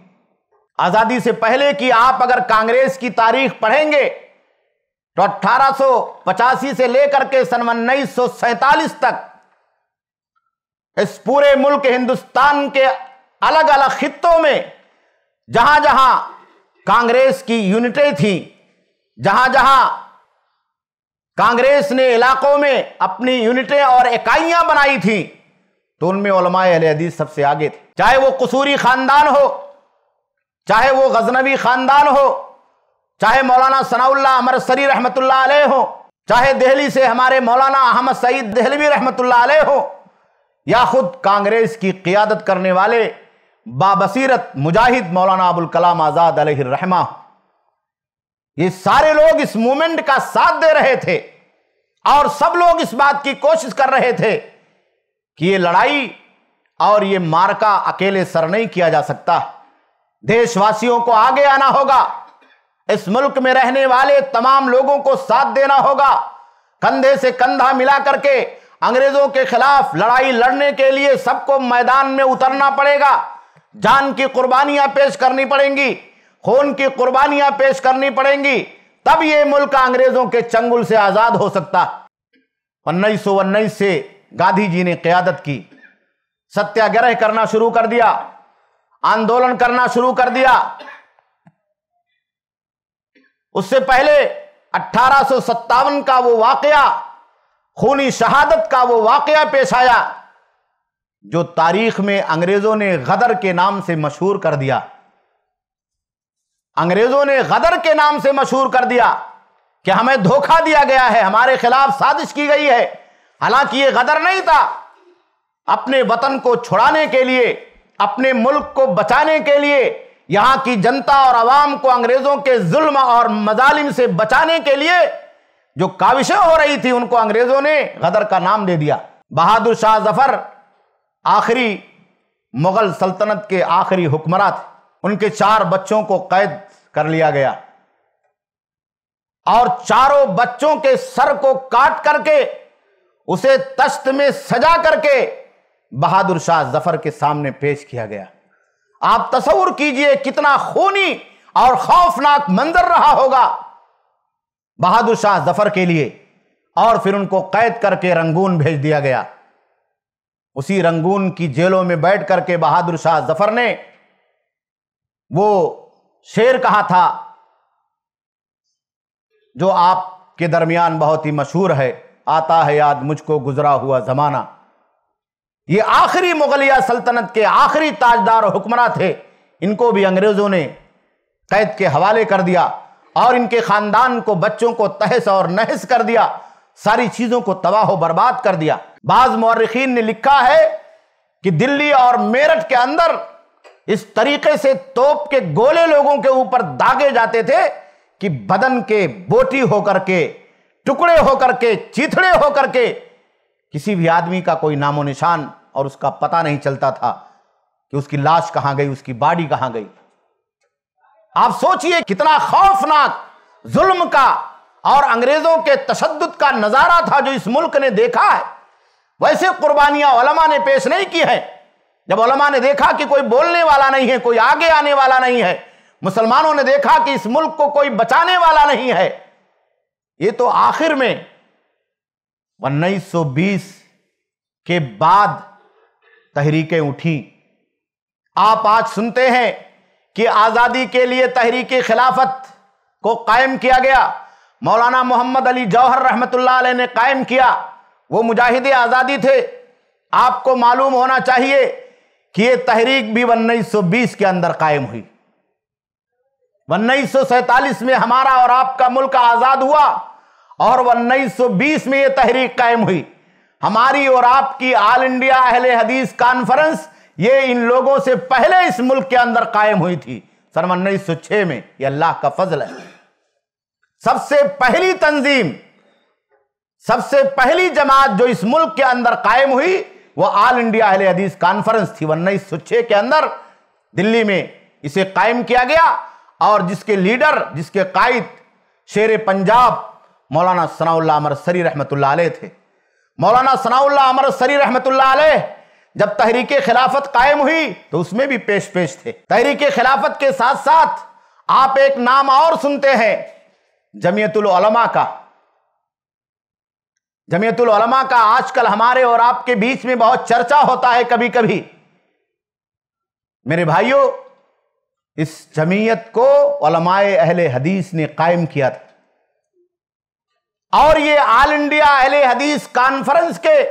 आज़ादी से पहले कि आप अगर कांग्रेस की तारीख पढ़ेंगे तो अट्ठारह से लेकर के सन उन्नीस तक इस पूरे मुल्क हिंदुस्तान के अलग अलग खित्तों में जहां जहां कांग्रेस की यूनिटें थी जहां जहां कांग्रेस ने इलाकों में अपनी यूनिटें और इकाइयां बनाई थी तो उनमें अहल हदीस सबसे आगे थे चाहे वो कसूरी खानदान हो चाहे वो गजनवी खानदान हो चाहे मौलाना सनाउल्ला अमर सरी रहमत हो चाहे दिल्ली से हमारे मौलाना अहमद सईद दहलवी रहमत हो या खुद कांग्रेस की क्यादत करने वाले बाबसीरत मुजाहिद मौलाना अबुल कलाम आज़ाद रहमा ये सारे लोग इस मूवमेंट का साथ दे रहे थे और सब लोग इस बात की कोशिश कर रहे थे कि ये लड़ाई और ये मार्का अकेले सर नहीं किया जा सकता देशवासियों को आगे आना होगा इस मुल्क में रहने वाले तमाम लोगों को साथ देना होगा कंधे से कंधा मिला करके अंग्रेजों के खिलाफ लड़ाई लड़ने के लिए सबको मैदान में उतरना पड़ेगा जान की कुर्बानियां पेश करनी पड़ेंगी खून की कुर्बानियां पेश करनी पड़ेंगी तब ये मुल्क अंग्रेजों के चंगुल से आजाद हो सकता उन्नीस सौ उन्नीस से गांधी जी ने क्यादत की सत्याग्रह करना शुरू कर दिया आंदोलन करना शुरू कर दिया उससे पहले अट्ठारह का वो वाकया खूनी शहादत का वो वाकया पेश आया जो तारीख में अंग्रेजों ने गदर के नाम से मशहूर कर दिया अंग्रेजों ने गदर के नाम से मशहूर कर दिया कि हमें धोखा दिया गया है हमारे खिलाफ साजिश की गई है हालांकि ये गदर नहीं था अपने वतन को छुड़ाने के लिए अपने मुल्क को बचाने के लिए यहां की जनता और आवाम को अंग्रेजों के जुल्म और मजालिम से बचाने के लिए जो काविशें हो रही थी उनको अंग्रेजों ने गदर का नाम दे दिया बहादुर शाह जफर आखिरी मुगल सल्तनत के आखिरी हुक्मरा थे उनके चार बच्चों को कैद कर लिया गया और चारों बच्चों के सर को काट करके उसे तश्त में सजा करके बहादुर शाह जफर के सामने पेश किया गया आप तस्वर कीजिए कितना खूनी और खौफनाक मंजर रहा होगा बहादुर शाह जफर के लिए और फिर उनको कैद करके रंगून भेज दिया गया उसी रंगून की जेलों में बैठ करके बहादुर शाह जफर ने वो शेर कहा था जो आपके दरमियान बहुत ही मशहूर है आता है याद मुझको गुजरा हुआ ज़माना ये आखिरी मुगलिया सल्तनत के आखिरी ताजदार हुक्मरान थे इनको भी अंग्रेज़ों ने कैद के हवाले कर दिया और इनके ख़ानदान को बच्चों को तहस और नहस कर दिया सारी चीज़ों को तबाह बर्बाद कर दिया बाज़ मौरखीन ने लिखा है कि दिल्ली और मेरठ के अंदर इस तरीके से तोप के गोले लोगों के ऊपर दागे जाते थे कि बदन के बोटी होकर के टुकड़े होकर के चीथड़े होकर के किसी भी आदमी का कोई नामो निशान और उसका पता नहीं चलता था कि उसकी लाश कहां गई उसकी बाडी कहां गई आप सोचिए कितना खौफनाक जुल्म का और अंग्रेजों के तशद का नजारा था जो इस मुल्क ने देखा है वैसे कुर्बानियां ने पेश नहीं की है जब ओलमा ने देखा कि कोई बोलने वाला नहीं है कोई आगे आने वाला नहीं है मुसलमानों ने देखा कि इस मुल्क को कोई बचाने वाला नहीं है ये तो आखिर में 1920 के बाद तहरीकें उठी आप आज सुनते हैं कि आज़ादी के लिए तहरीक खिलाफत को कायम किया गया मौलाना मोहम्मद अली जौहर रहमतुल्लाह अलैह ने कायम किया वो मुजाहिद आज़ादी थे आपको मालूम होना चाहिए कि यह तहरीक भी उन्नीस के अंदर कायम हुई उन्नीस में हमारा और आपका मुल्क आजाद हुआ और उन्नीस में यह तहरीक कायम हुई हमारी और आपकी ऑल इंडिया अहले हदीस कॉन्फ्रेंस ये इन लोगों से पहले इस मुल्क के अंदर कायम हुई थी सन उन्नीस में यह अल्लाह का फजल है सबसे पहली तंजीम सबसे पहली जमात जो इस मुल्क के अंदर कायम हुई वह ऑल इंडिया अहले हदीस कॉन्फ्रेंस थी उन्नीस सौ छः के अंदर दिल्ली में इसे कायम किया गया और जिसके लीडर जिसके कायद शेर पंजाब मौलाना सनाउल्ला अमर सरी रहमत थे मौलाना सनाउल्ला अमर सरी रहमत जब तहरीक खिलाफत कायम हुई तो उसमें भी पेश पेश थे तहरीक खिलाफत के साथ साथ आप एक नाम और सुनते हैं जमीयतुलमा का जमीयतुल उलमा का आजकल हमारे और आपके बीच में बहुत चर्चा होता है कभी कभी मेरे भाइयों इस जमीयत को उलमाए अहले हदीस ने कायम किया था और ये ऑल इंडिया अहले हदीस कॉन्फ्रेंस के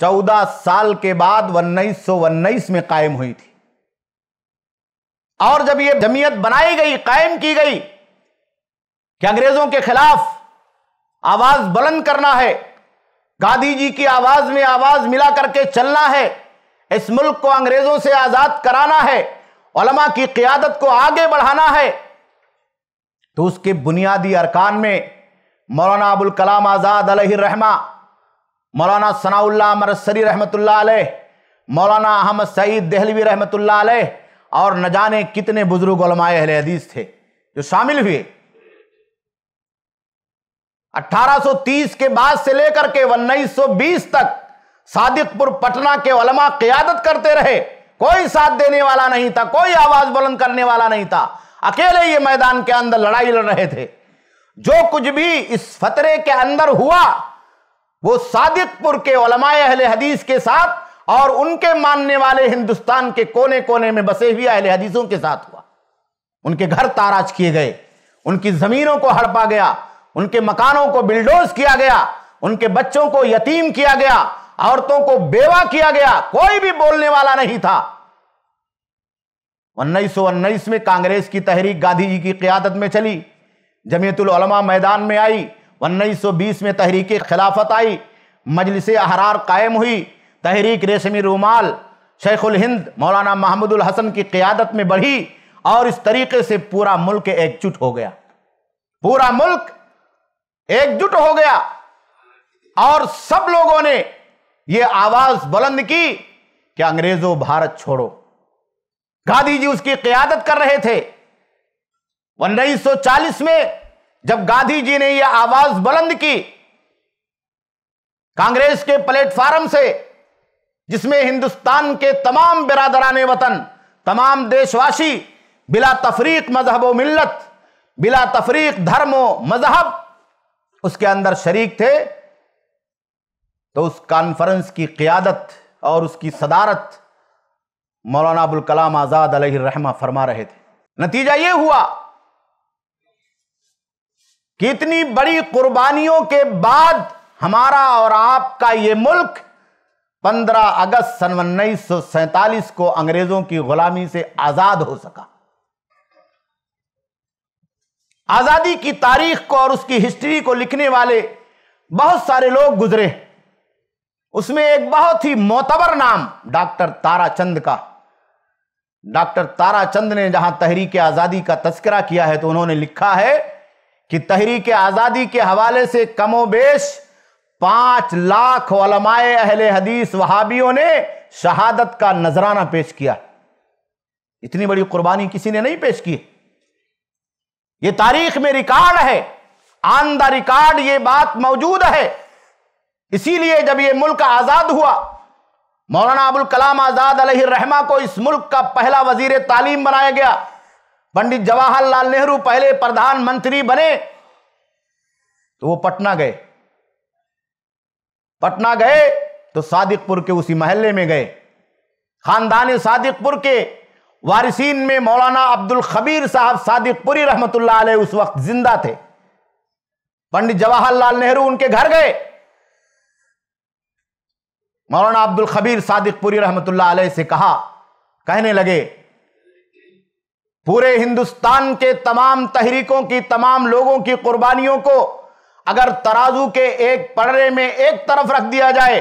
चौदह साल के बाद उन्नीस सौ उन्नीस में कायम हुई थी और जब ये जमीयत बनाई गई कायम की गई कि अंग्रेजों के खिलाफ आवाज बुलंद करना है गांधी जी की आवाज में आवाज मिला करके चलना है इस मुल्क को अंग्रेजों से आजाद कराना है उलमा की क्यादत को आगे बढ़ाना है तो उसके बुनियादी अरकान में मौलाना अबुल कलाम आज़ाद रहमा मौलाना सनाउल्ला मरसरी रहमत मौलाना अहमद सईद दहलवी रहमत और न जाने कितने बुजुर्ग हदीस थे जो शामिल हुए 1830 के बाद से लेकर के 1920 तक सादिकपुर पटना के वलमा क्यादत करते रहे कोई साथ देने वाला नहीं था कोई आवाज बुलंद करने वाला नहीं था अकेले ये मैदान के अंदर लड़ाई लड़ रहे थे जो कुछ भी इस फतरे के अंदर हुआ वो सादिकपुर के ओलमाए अहले हदीस के साथ और उनके मानने वाले हिंदुस्तान के कोने कोने में बसे हुए अहले हदीसों के साथ हुआ उनके घर ताराज किए गए उनकी जमीनों को हड़पा गया उनके मकानों को बिल्डोज किया गया उनके बच्चों को यतीम किया गया औरतों को बेवा किया गया कोई भी बोलने वाला नहीं था उन्नीस उन्नीस में कांग्रेस की तहरीक गांधी जी की क्यादत में चली जमीयतुल उलमा मैदान में आई बीस में तहरीक खिलाफत आई मजलिस अहरार कायम हुई तहरीक रेशमी रूमाल शेखुल हिंद मौलाना महमूदुल हसन की क्यादत में बढ़ी और इस तरीके से पूरा मुल्क एकजुट हो गया पूरा मुल्क एकजुट हो गया और सब लोगों ने यह आवाज बुलंद की कि अंग्रेजों भारत छोड़ो गांधी जी उसकी क्यादत कर रहे थे उन्नीस में जब गांधी जी ने यह आवाज बुलंद की कांग्रेस के प्लेटफार्म से जिसमें हिंदुस्तान के तमाम बिरादरान वतन तमाम देशवासी बिला तफरीक मजहब मिल्लत बिला तफरीक धर्म मजहब उसके अंदर शरीक थे तो उस कॉन्फ्रेंस की क्यादत और उसकी सदारत मौलाना अबुल कलाम आज़ाद रहमा फरमा रहे थे नतीजा यह हुआ कि इतनी बड़ी कुर्बानियों के बाद हमारा और आपका यह मुल्क 15 अगस्त सन उन्नीस को अंग्रेज़ों की गुलामी से आज़ाद हो सका आज़ादी की तारीख को और उसकी हिस्ट्री को लिखने वाले बहुत सारे लोग गुजरे उसमें एक बहुत ही मोतबर नाम डॉक्टर ताराचंद का डॉक्टर ताराचंद ने जहां तहरीक आज़ादी का तस्करा किया है तो उन्होंने लिखा है कि तहरीक आज़ादी के हवाले से कमोबेश पांच लाख वलमाए अहले हदीस वहाबियों ने शहादत का नजराना पेश किया इतनी बड़ी कुर्बानी किसी ने नहीं पेश की ये तारीख में रिकॉर्ड है ऑन द रिकॉर्ड ये बात मौजूद है इसीलिए जब ये मुल्क आजाद हुआ मौलाना अबुल कलाम आजाद रहमा को इस मुल्क का पहला वजीर तालीम बनाया गया पंडित जवाहरलाल नेहरू पहले प्रधानमंत्री बने तो वो पटना गए पटना गए तो सादिकपुर के उसी महल्ले में गए खानदानी सादिकपुर के वारिसीन में मौलाना अब्दुल खबीर साहब सादिकपुरी पुरी अलैह उस वक्त जिंदा थे पंडित जवाहरलाल नेहरू उनके घर गए मौलाना अब्दुल खबीर सादिकपुरी रहमतुल्लाह अलैह से कहा कहने लगे पूरे हिंदुस्तान के तमाम तहरीकों की तमाम लोगों की कुर्बानियों को अगर तराजू के एक पड़े में एक तरफ रख दिया जाए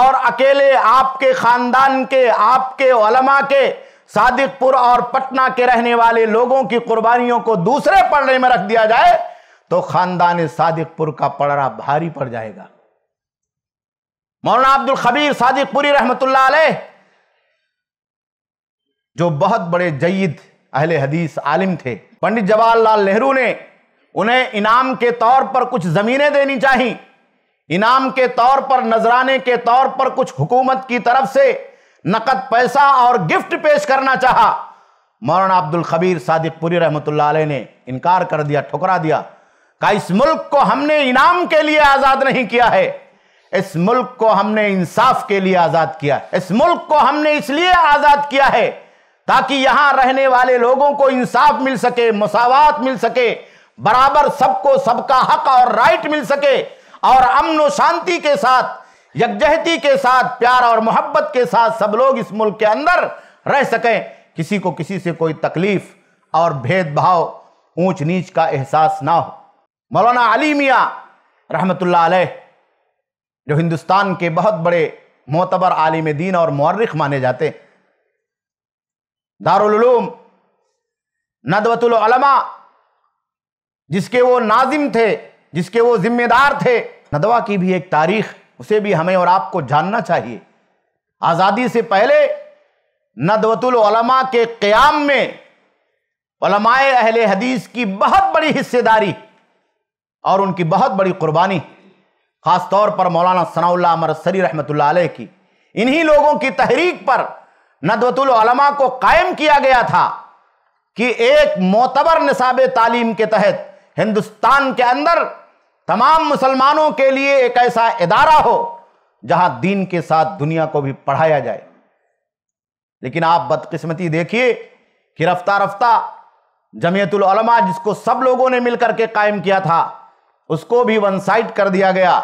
और अकेले आपके खानदान के आपके वलमा के सादिकपुर और पटना के रहने वाले लोगों की कुर्बानियों को दूसरे पड़ने में रख दिया जाए तो खानदान सादिकपुर का पड़रा भारी पड़ जाएगा मौलाना अब्दुल खबीर सादिकपुरी रहमतुल्ला जो बहुत बड़े जईद अहले हदीस आलिम थे पंडित जवाहरलाल नेहरू ने उन्हें इनाम के तौर पर कुछ जमीनें देनी चाहिए इनाम के तौर पर नजराने के तौर पर कुछ हुकूमत की तरफ से नकद पैसा और गिफ्ट पेश करना चाहा मौलाना अब्दुल खबीर पुरी रहमत ने इनकार कर दिया ठुकरा दिया का इस मुल्क को हमने इनाम के लिए आज़ाद नहीं किया है इस मुल्क को हमने इंसाफ के लिए आज़ाद किया इस मुल्क को हमने इसलिए आज़ाद किया है ताकि यहां रहने वाले लोगों को इंसाफ मिल सके मसावत मिल सके बराबर सबको सबका हक और राइट मिल सके और अमन शांति के साथ यकजहती के साथ प्यार और मोहब्बत के साथ सब लोग इस मुल्क के अंदर रह सकें किसी को किसी से कोई तकलीफ और भेदभाव ऊंच नीच का एहसास ना हो मौलाना अली मियाँ रहमतुल्लाह अलैह जो हिंदुस्तान के बहुत बड़े मोतबर आलिम दीन और मौरख माने जाते दारुलूम नदवतुलमा जिसके वो नाजिम थे जिसके वो जिम्मेदार थे नदवा की भी एक तारीख़ उसे भी हमें और आपको जानना चाहिए आज़ादी से पहले नदवतुलमा के क़्याम में ओलमाए अहल हदीस की बहुत बड़ी हिस्सेदारी और उनकी बहुत बड़ी कुर्बानी ख़ास तौर पर मौलाना अमर सरी रहमत अलैह की इन्हीं लोगों की तहरीक पर नदवतुलमा को कायम किया गया था कि एक मोतबर नसाब तालीम के तहत हिंदुस्तान के अंदर तमाम मुसलमानों के लिए एक ऐसा इदारा हो जहां दीन के साथ दुनिया को भी पढ़ाया जाए लेकिन आप बदकिस्मती देखिए कि रफ्ता रफ्ता जमीयतुल उलमा जिसको सब लोगों ने मिलकर के कायम किया था उसको भी वन साइड कर दिया गया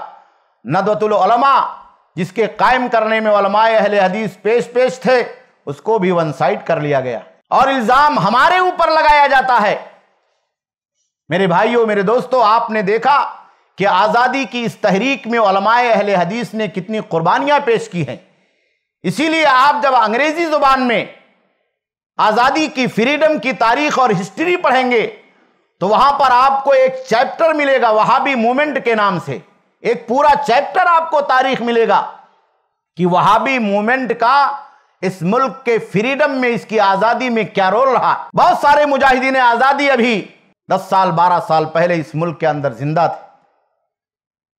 नदवतुल उलमा जिसके कायम करने में वलमाए अहल हदीस पेश पेश थे उसको भी वन साइड कर लिया गया और इल्ज़ाम हमारे ऊपर लगाया जाता है मेरे भाइयों मेरे दोस्तों आपने देखा कि आज़ादी की इस तहरीक में ओलमाए अहल हदीस ने कितनी कुर्बानियाँ पेश की हैं इसीलिए आप जब अंग्रेज़ी ज़ुबान में आज़ादी की फ्रीडम की तारीख और हिस्ट्री पढ़ेंगे तो वहाँ पर आपको एक चैप्टर मिलेगा वहाबी मूवमेंट के नाम से एक पूरा चैप्टर आपको तारीख मिलेगा कि भी मूवमेंट का इस मुल्क के फ्रीडम में इसकी आज़ादी में क्या रोल रहा बहुत सारे मुजाहिदीन आज़ादी अभी 10 साल 12 साल पहले इस मुल्क के अंदर जिंदा थे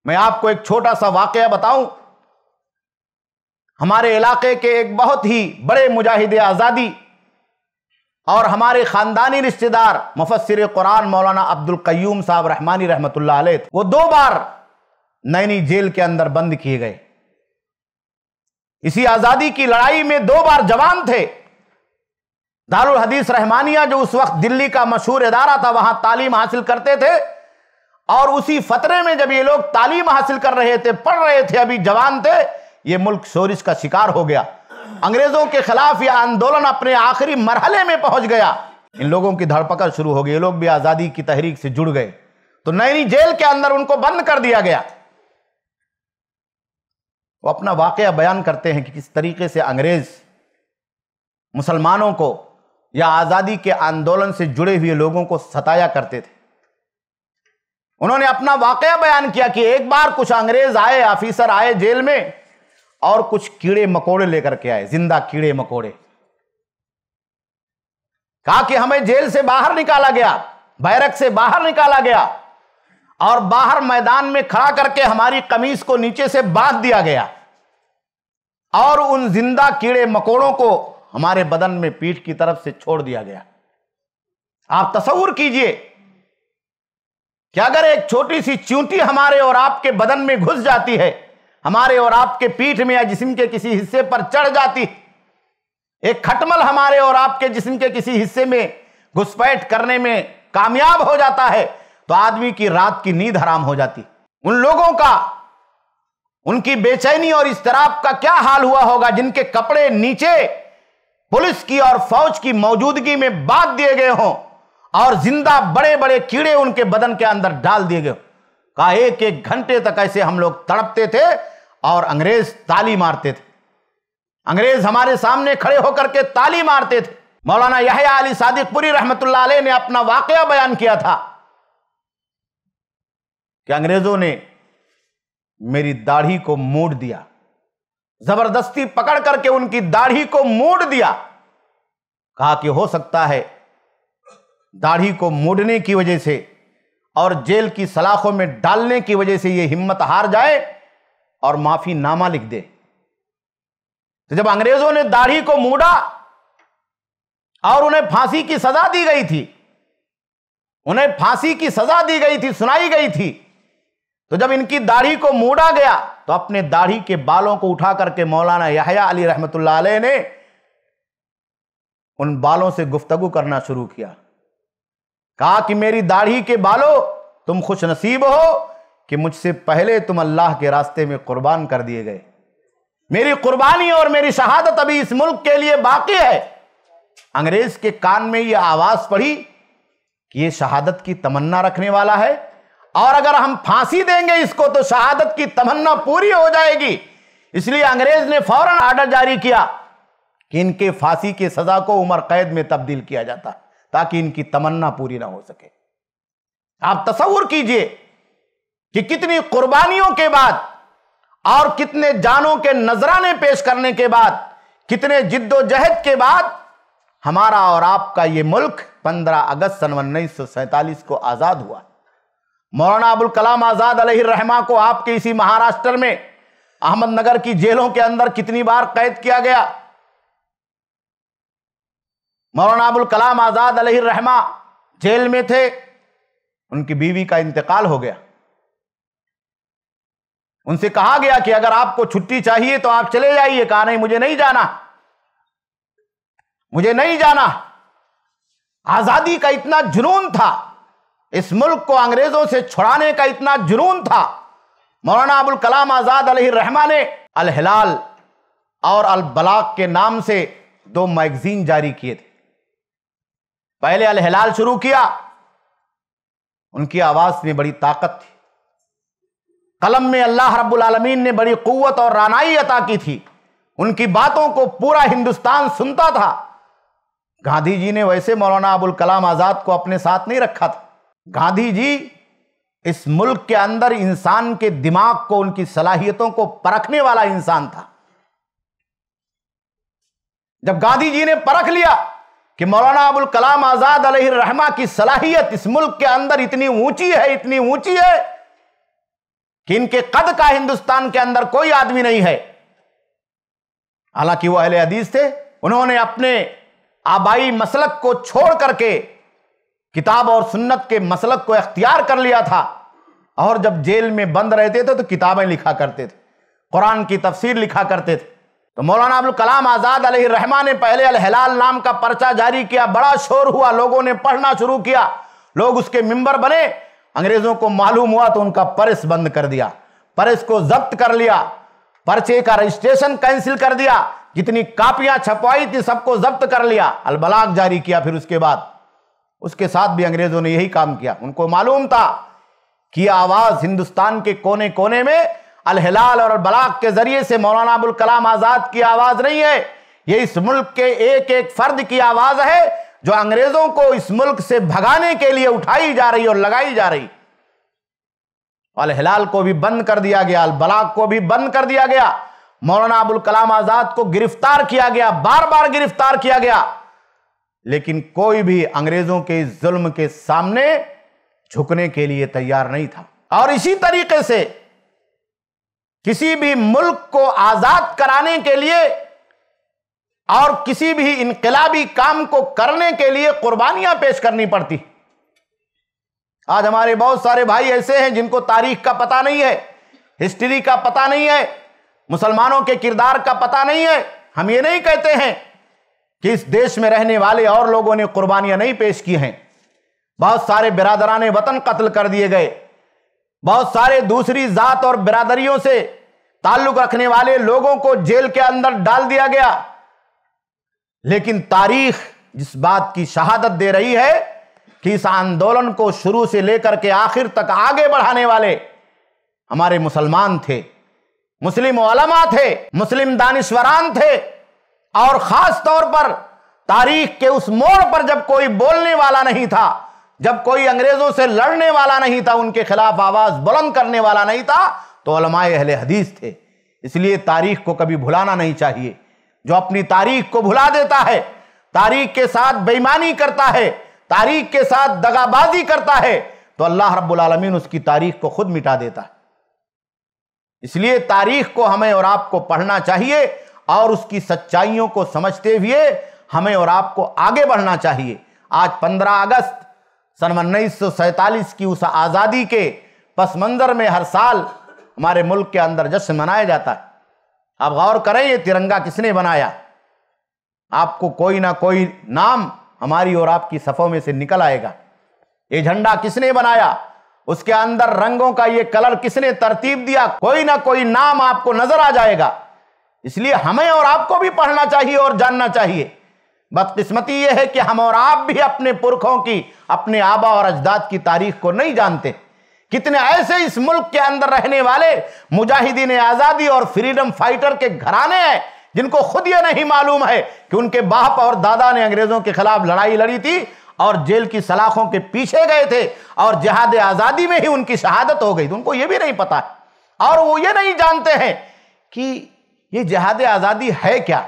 मैं आपको एक छोटा सा वाकया बताऊं हमारे इलाके के एक बहुत ही बड़े मुजाहिद आज़ादी और हमारे ख़ानदानी रिश्तेदार मुफसर कुरान मौलाना अब्दुल कयूम साहब रहमानी रहमत थे वो दो बार नैनी जेल के अंदर बंद किए गए इसी आज़ादी की लड़ाई में दो बार जवान थे दारुल हदीस रहमानिया जो उस वक्त दिल्ली का मशहूर इदारा था वहां तालीम हासिल करते थे और उसी फतरे में जब ये लोग तालीम हासिल कर रहे थे पढ़ रहे थे अभी जवान थे ये मुल्क शोरिश का शिकार हो गया अंग्रेजों के खिलाफ यह आंदोलन अपने आखिरी मरहले में पहुंच गया इन लोगों की धड़पकड़ शुरू हो गई ये लोग भी आज़ादी की तहरीक से जुड़ गए तो नैनी जेल के अंदर उनको बंद कर दिया गया वो अपना वाक्य बयान करते हैं कि किस तरीके से अंग्रेज मुसलमानों को या आज़ादी के आंदोलन से जुड़े हुए लोगों को सताया करते थे उन्होंने अपना वाकया बयान किया कि एक बार कुछ अंग्रेज आए ऑफिसर आए जेल में और कुछ कीड़े मकोड़े लेकर के आए जिंदा कीड़े मकोड़े कहा कि हमें जेल से बाहर निकाला गया बैरक से बाहर निकाला गया और बाहर मैदान में खड़ा करके हमारी कमीज को नीचे से बांध दिया गया और उन जिंदा कीड़े मकोड़ों को हमारे बदन में पीठ की तरफ से छोड़ दिया गया आप तस्वूर कीजिए कि अगर एक छोटी सी चूंटी हमारे और आपके बदन में घुस जाती है हमारे और आपके पीठ में या जिसम के किसी हिस्से पर चढ़ जाती एक खटमल हमारे और आपके जिसम के किसी हिस्से में घुसपैठ करने में कामयाब हो जाता है तो आदमी की रात की नींद हराम हो जाती उन लोगों का उनकी बेचैनी और इसतराब का क्या हाल हुआ होगा जिनके कपड़े नीचे पुलिस की और फौज की मौजूदगी में बांध दिए गए हों और जिंदा बड़े बड़े कीड़े उनके बदन के अंदर डाल दिए गए कहा एक एक घंटे तक ऐसे हम लोग तड़पते थे और अंग्रेज ताली मारते थे अंग्रेज हमारे सामने खड़े होकर के ताली मारते थे मौलाना यहा अली सादिकपुरी रहमतुल्ला ने अपना वाकया बयान किया था कि अंग्रेजों ने मेरी दाढ़ी को मोड़ दिया जबरदस्ती पकड़ करके उनकी दाढ़ी को मोड़ दिया कहा कि हो सकता है दाढ़ी को मोड़ने की वजह से और जेल की सलाखों में डालने की वजह से ये हिम्मत हार जाए और माफी नामा लिख दे तो जब अंग्रेजों ने दाढ़ी को मोड़ा और उन्हें फांसी की सजा दी गई थी उन्हें फांसी की सजा दी गई थी सुनाई गई थी तो जब इनकी दाढ़ी को मोड़ा गया तो अपने दाढ़ी के बालों को उठा करके मौलाना यहाया अली रहमतुल्लाह ने उन बालों से गुफ्तगु करना शुरू किया कहा कि मेरी दाढ़ी के बालो तुम खुश नसीब हो कि मुझसे पहले तुम अल्लाह के रास्ते में कुर्बान कर दिए गए मेरी कुर्बानी और मेरी शहादत अभी इस मुल्क के लिए बाकी है अंग्रेज के कान में यह आवाज पड़ी कि ये शहादत की तमन्ना रखने वाला है और अगर हम फांसी देंगे इसको तो शहादत की तमन्ना पूरी हो जाएगी इसलिए अंग्रेज ने फौरन आर्डर जारी किया कि इनके फांसी की सजा को उम्र कैद में तब्दील किया जाता है ताकि इनकी तमन्ना पूरी ना हो सके आप तस्वुर कीजिए कि कितनी कुर्बानियों के बाद और कितने जानों के नजराने पेश करने के बाद कितने जिद्दोजहद के बाद हमारा और आपका ये मुल्क 15 अगस्त सन उन्नीस को आज़ाद हुआ मौलाना अबुल कलाम आज़ाद रहमा को आपके इसी महाराष्ट्र में अहमदनगर की जेलों के अंदर कितनी बार कैद किया गया मौलाना अबुल कलाम आज़ाद रहमा जेल में थे उनकी बीवी का इंतकाल हो गया उनसे कहा गया कि अगर आपको छुट्टी चाहिए तो आप चले जाइए कहा नहीं मुझे नहीं जाना मुझे नहीं जाना आजादी का इतना जुनून था इस मुल्क को अंग्रेजों से छुड़ाने का इतना जुनून था मौलाना अबुल कलाम आजाद रहमा ने अल हिलाल और अल बलाक के नाम से दो मैगजीन जारी किए थे पहले अलहलाल शुरू किया उनकी आवाज में बड़ी ताकत थी कलम में अल्लाह रब्बुल आलमीन ने बड़ी कुत और रानाई अता की थी उनकी बातों को पूरा हिंदुस्तान सुनता था गांधी जी ने वैसे मौलाना अबुल कलाम आज़ाद को अपने साथ नहीं रखा था गांधी जी इस मुल्क के अंदर इंसान के दिमाग को उनकी सलाहियतों को परखने वाला इंसान था जब गांधी जी ने परख लिया कि मौलाना अबुल कलाम आजाद रहमा की सलाहियत इस मुल्क के अंदर इतनी ऊंची है इतनी ऊंची है कि इनके कद का हिंदुस्तान के अंदर कोई आदमी नहीं है हालांकि वो अहले अदीज थे उन्होंने अपने आबाई मसलक को छोड़ करके किताब और सुन्नत के मसलक को अख्तियार कर लिया था और जब जेल में बंद रहते थे तो किताबें लिखा करते थे कुरान की तफसीर लिखा करते थे तो मौलाना अब्दुल कलाम आज़ाद रहमान ने पहले अलहलाल नाम का पर्चा जारी किया बड़ा शोर हुआ लोगों ने पढ़ना शुरू किया लोग उसके मिंबर बने अंग्रेज़ों को मालूम हुआ तो उनका परिस बंद कर दिया परस को जब्त कर लिया पर्चे का रजिस्ट्रेशन कैंसिल कर दिया जितनी कापियां छपवाई थी सबको जब्त कर लिया अलबलाग जारी किया फिर उसके बाद उसके साथ भी अंग्रेजों ने यही काम किया उनको मालूम था कि आवाज हिंदुस्तान के कोने कोने में हिलाल और अल बलाक के जरिए से मौलाना अबुल कलाम आज़ाद की आवाज़ नहीं है ये इस मुल्क के एक एक फर्द की आवाज़ है जो अंग्रेज़ों को इस मुल्क से भगाने के लिए उठाई जा रही और लगाई जा रही अल हिलाल को भी बंद कर दिया गया अलबलाक को भी बंद कर दिया गया मौलाना अबुल कलाम आज़ाद को गिरफ्तार किया गया बार बार गिरफ्तार किया गया लेकिन कोई भी अंग्रेज़ों के जुल्म के सामने झुकने के लिए तैयार नहीं था और इसी तरीके से किसी भी मुल्क को आजाद कराने के लिए और किसी भी इनकलाबी काम को करने के लिए कुर्बानियां पेश करनी पड़ती आज हमारे बहुत सारे भाई ऐसे हैं जिनको तारीख का पता नहीं है हिस्ट्री का पता नहीं है मुसलमानों के किरदार का पता नहीं है हम ये नहीं कहते हैं कि इस देश में रहने वाले और लोगों ने कुर्बानियां नहीं पेश की हैं बहुत सारे बिरादरान वतन कत्ल कर दिए गए बहुत सारे दूसरी जात और बिरादरियों से ताल्लुक रखने वाले लोगों को जेल के अंदर डाल दिया गया लेकिन तारीख जिस बात की शहादत दे रही है कि इस आंदोलन को शुरू से लेकर के आखिर तक आगे बढ़ाने वाले हमारे मुसलमान थे मुस्लिम ओलमा थे मुस्लिम दानिश्वरान थे और खास तौर पर तारीख के उस मोड़ पर जब कोई बोलने वाला नहीं था जब कोई अंग्रेजों से लड़ने वाला नहीं था उनके खिलाफ आवाज बुलंद करने वाला नहीं था तो अलमाए अहले हदीस थे इसलिए तारीख को कभी भुलाना नहीं चाहिए जो अपनी तारीख को भुला देता है तारीख के साथ बेईमानी करता है तारीख के साथ दगाबाजी करता है तो अल्लाह रब्बुल रबालमीन उसकी तारीख को खुद मिटा देता है इसलिए तारीख को हमें और आपको पढ़ना चाहिए और उसकी सच्चाइयों को समझते हुए हमें और आपको आगे बढ़ना चाहिए आज पंद्रह अगस्त सन उन्नीस की उस आज़ादी के पस मंजर में हर साल हमारे मुल्क के अंदर जश्न मनाया जाता है आप गौर करें ये तिरंगा किसने बनाया आपको कोई ना कोई नाम हमारी और आपकी सफ़ों में से निकल आएगा ये झंडा किसने बनाया उसके अंदर रंगों का ये कलर किसने तरतीब दिया कोई ना कोई नाम आपको नजर आ जाएगा इसलिए हमें और आपको भी पढ़ना चाहिए और जानना चाहिए बदकिस्मती यह है कि हम और आप भी अपने पुरखों की अपने आबा और अजदाद की तारीख को नहीं जानते कितने ऐसे इस मुल्क के अंदर रहने वाले मुजाहिदीन आज़ादी और फ्रीडम फाइटर के घराने हैं जिनको खुद ये नहीं मालूम है कि उनके बाप और दादा ने अंग्रेज़ों के खिलाफ लड़ाई लड़ी थी और जेल की सलाखों के पीछे गए थे और जहाद आज़ादी में ही उनकी शहादत हो गई थी उनको यह भी नहीं पता और वो ये नहीं जानते हैं कि ये जहाद आज़ादी है क्या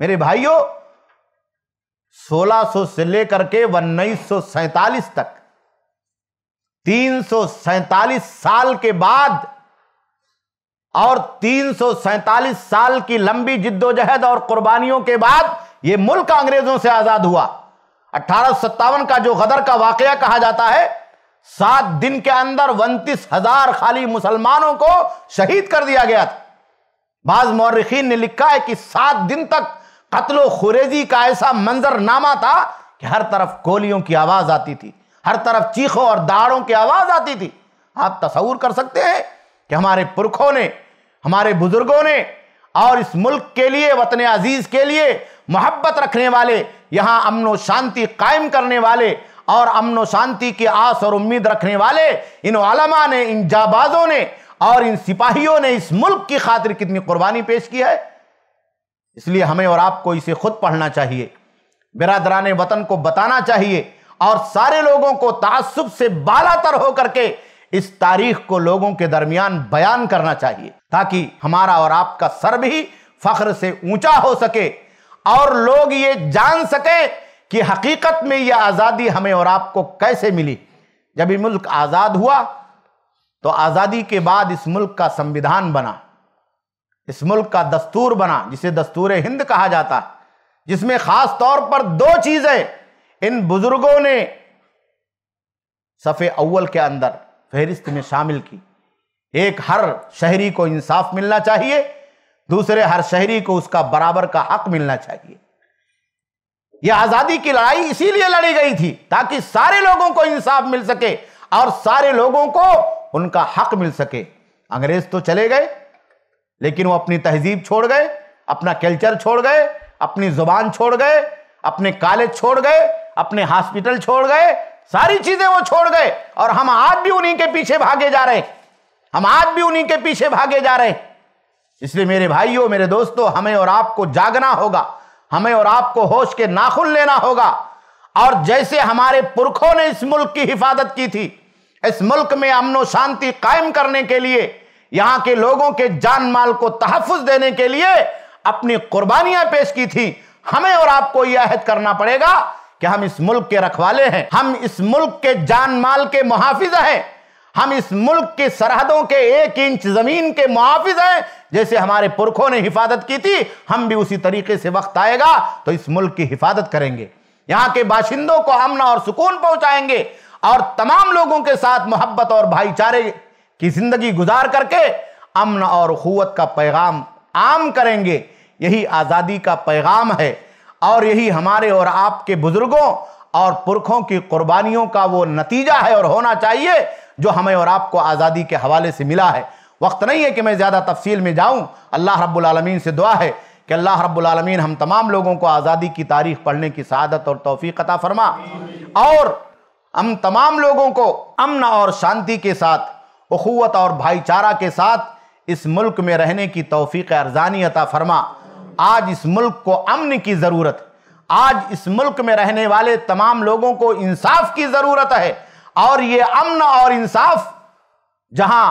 मेरे भाइयों 1600 से लेकर के उन्नीस तक तीन साल के बाद और तीन साल की लंबी जिद्दोजहद और कुर्बानियों के बाद यह मुल्क अंग्रेजों से आजाद हुआ अठारह का जो गदर का वाकया कहा जाता है सात दिन के अंदर उनतीस हजार खाली मुसलमानों को शहीद कर दिया गया था बाज मौरखीन ने लिखा है कि सात दिन तक कत्लो खुरेजी का ऐसा मंजरनामा था कि हर तरफ गोलियों की आवाज़ आती थी हर तरफ चीखों और दाड़ों की आवाज़ आती थी आप तस्वूर कर सकते हैं कि हमारे पुरखों ने हमारे बुज़ुर्गों ने और इस मुल्क के लिए वतन अजीज़ के लिए मोहब्बत रखने वाले यहाँ अमन शांति कायम करने वाले और अमन शांति की आस और उम्मीद रखने वाले इन आलमा ने इन जाबाजों ने और इन सिपाहियों ने इस मुल्क की खातिर कितनी कुर्बानी पेश की है इसलिए हमें और आपको इसे खुद पढ़ना चाहिए बिरादरान वतन को बताना चाहिए और सारे लोगों को तासुब से बालातर होकर के इस तारीख को लोगों के दरमियान बयान करना चाहिए ताकि हमारा और आपका सर भी फख्र से ऊंचा हो सके और लोग ये जान सकें कि हकीकत में यह आज़ादी हमें और आपको कैसे मिली जब ये मुल्क आज़ाद हुआ तो आज़ादी के बाद इस मुल्क का संविधान बना इस मुल्क का दस्तूर बना जिसे दस्तूर हिंद कहा जाता है जिसमें खास तौर पर दो चीजें इन बुजुर्गों ने सफ़े अव्वल के अंदर फहरिस्त में शामिल की एक हर शहरी को इंसाफ मिलना चाहिए दूसरे हर शहरी को उसका बराबर का हक मिलना चाहिए यह आज़ादी की लड़ाई इसीलिए लड़ी गई थी ताकि सारे लोगों को इंसाफ मिल सके और सारे लोगों को उनका हक मिल सके अंग्रेज तो चले गए लेकिन वो अपनी तहजीब छोड़ गए अपना कल्चर छोड़ गए अपनी जुबान छोड़ गए अपने कॉलेज छोड़ गए अपने हॉस्पिटल छोड़ गए सारी चीजें वो छोड़ गए और हम आज भी उन्हीं के पीछे भागे जा रहे हम आज भी उन्हीं के पीछे भागे जा रहे इसलिए मेरे भाइयों मेरे दोस्तों हमें और आपको जागना होगा हमें और आपको होश के नाखुन लेना होगा और जैसे हमारे पुरखों ने इस मुल्क की हिफाजत की थी इस मुल्क में अमनो शांति कायम करने के लिए यहां के लोगों के जान माल को तहफ़ देने के लिए अपनी कुर्बानियां पेश की थी हमें और आपको यह अहद करना पड़ेगा कि हम इस मुल्क के रखवाले हैं हम इस मुल्क के जान माल के मुहाफिज हैं हम इस मुल्क की सरहदों के एक इंच जमीन के मुहाफिज हैं जैसे हमारे पुरखों ने हिफाजत की थी हम भी उसी तरीके से वक्त आएगा तो इस मुल्क की हिफाजत करेंगे यहाँ के बाशिंदों को अमन और सुकून पहुंचाएंगे और तमाम लोगों के साथ मोहब्बत और भाईचारे की जिंदगी गुजार करके अमन और क़वत का पैगाम आम करेंगे यही आज़ादी का पैगाम है और यही हमारे और आपके बुज़ुर्गों और पुरखों की कुर्बानियों का वो नतीजा है और होना चाहिए जो हमें और आपको आज़ादी के हवाले से मिला है वक्त नहीं है कि मैं ज़्यादा तफसील में जाऊँ अल्लाह रब्लमीन से दुआ है कि अल्लाह रब्लमीन हम तमाम लोगों को आज़ादी की तारीख पढ़ने की शहादत और तोफ़ी अता फरमा और हम तमाम लोगों को अमन और शांति के साथ अखुवत और भाईचारा के साथ इस मुल्क में रहने की तोफ़ी अरजानी अता फरमा आज इस मुल्क को अमन की ज़रूरत आज इस मुल्क में रहने वाले तमाम लोगों को इंसाफ की ज़रूरत है और ये अमन और इंसाफ जहां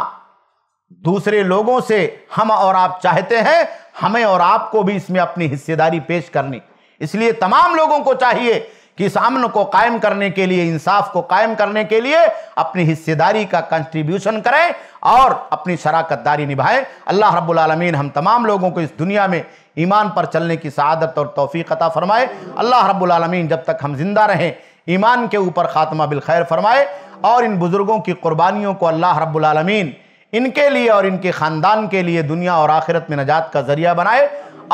दूसरे लोगों से हम और आप चाहते हैं हमें और आपको भी इसमें अपनी हिस्सेदारी पेश करनी इसलिए तमाम लोगों को चाहिए कि सामन को कायम करने के लिए इंसाफ को कायम करने के लिए अपनी हिस्सेदारी का कंट्रीब्यूशन करें और अपनी शराकत दारी निभाएं अल्लाह रब्बुल रबालमीन हम तमाम लोगों को इस दुनिया में ईमान पर चलने की शहादत और तोफ़ी अता फ़रमाए अल्लाह रब्बुल जब तक हम जिंदा रहें ईमान के ऊपर ख़ात्मा बिलखैर फरमाए और इन बुज़ुर्गों की क़ुरबानियों को अल्लाह रब्बुल इनके लिए और इनके ख़ानदान के लिए दुनिया और आखिरत में नजात का ज़रिया बनाए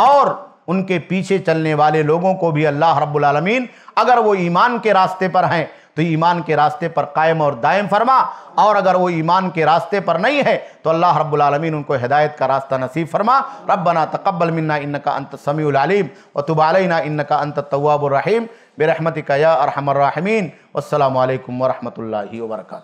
और उनके पीछे चलने वाले लोगों को भी अल्लाह रब्बुल अगर वो ईमान के रास्ते पर हैं तो ईमान के रास्ते पर कायम और दायम फरमा और अगर वो ईमान के रास्ते पर नहीं है तो अल्लाह रब्बुल उनको हदायत का रास्ता नसीब फरमा रब्बना तकबल मिन्ना इन का अंत समीम व तुबालना इन का अंत तवाबरहीम बेरहमत या अरहमरमीन अल्लाम वरहमल वर्का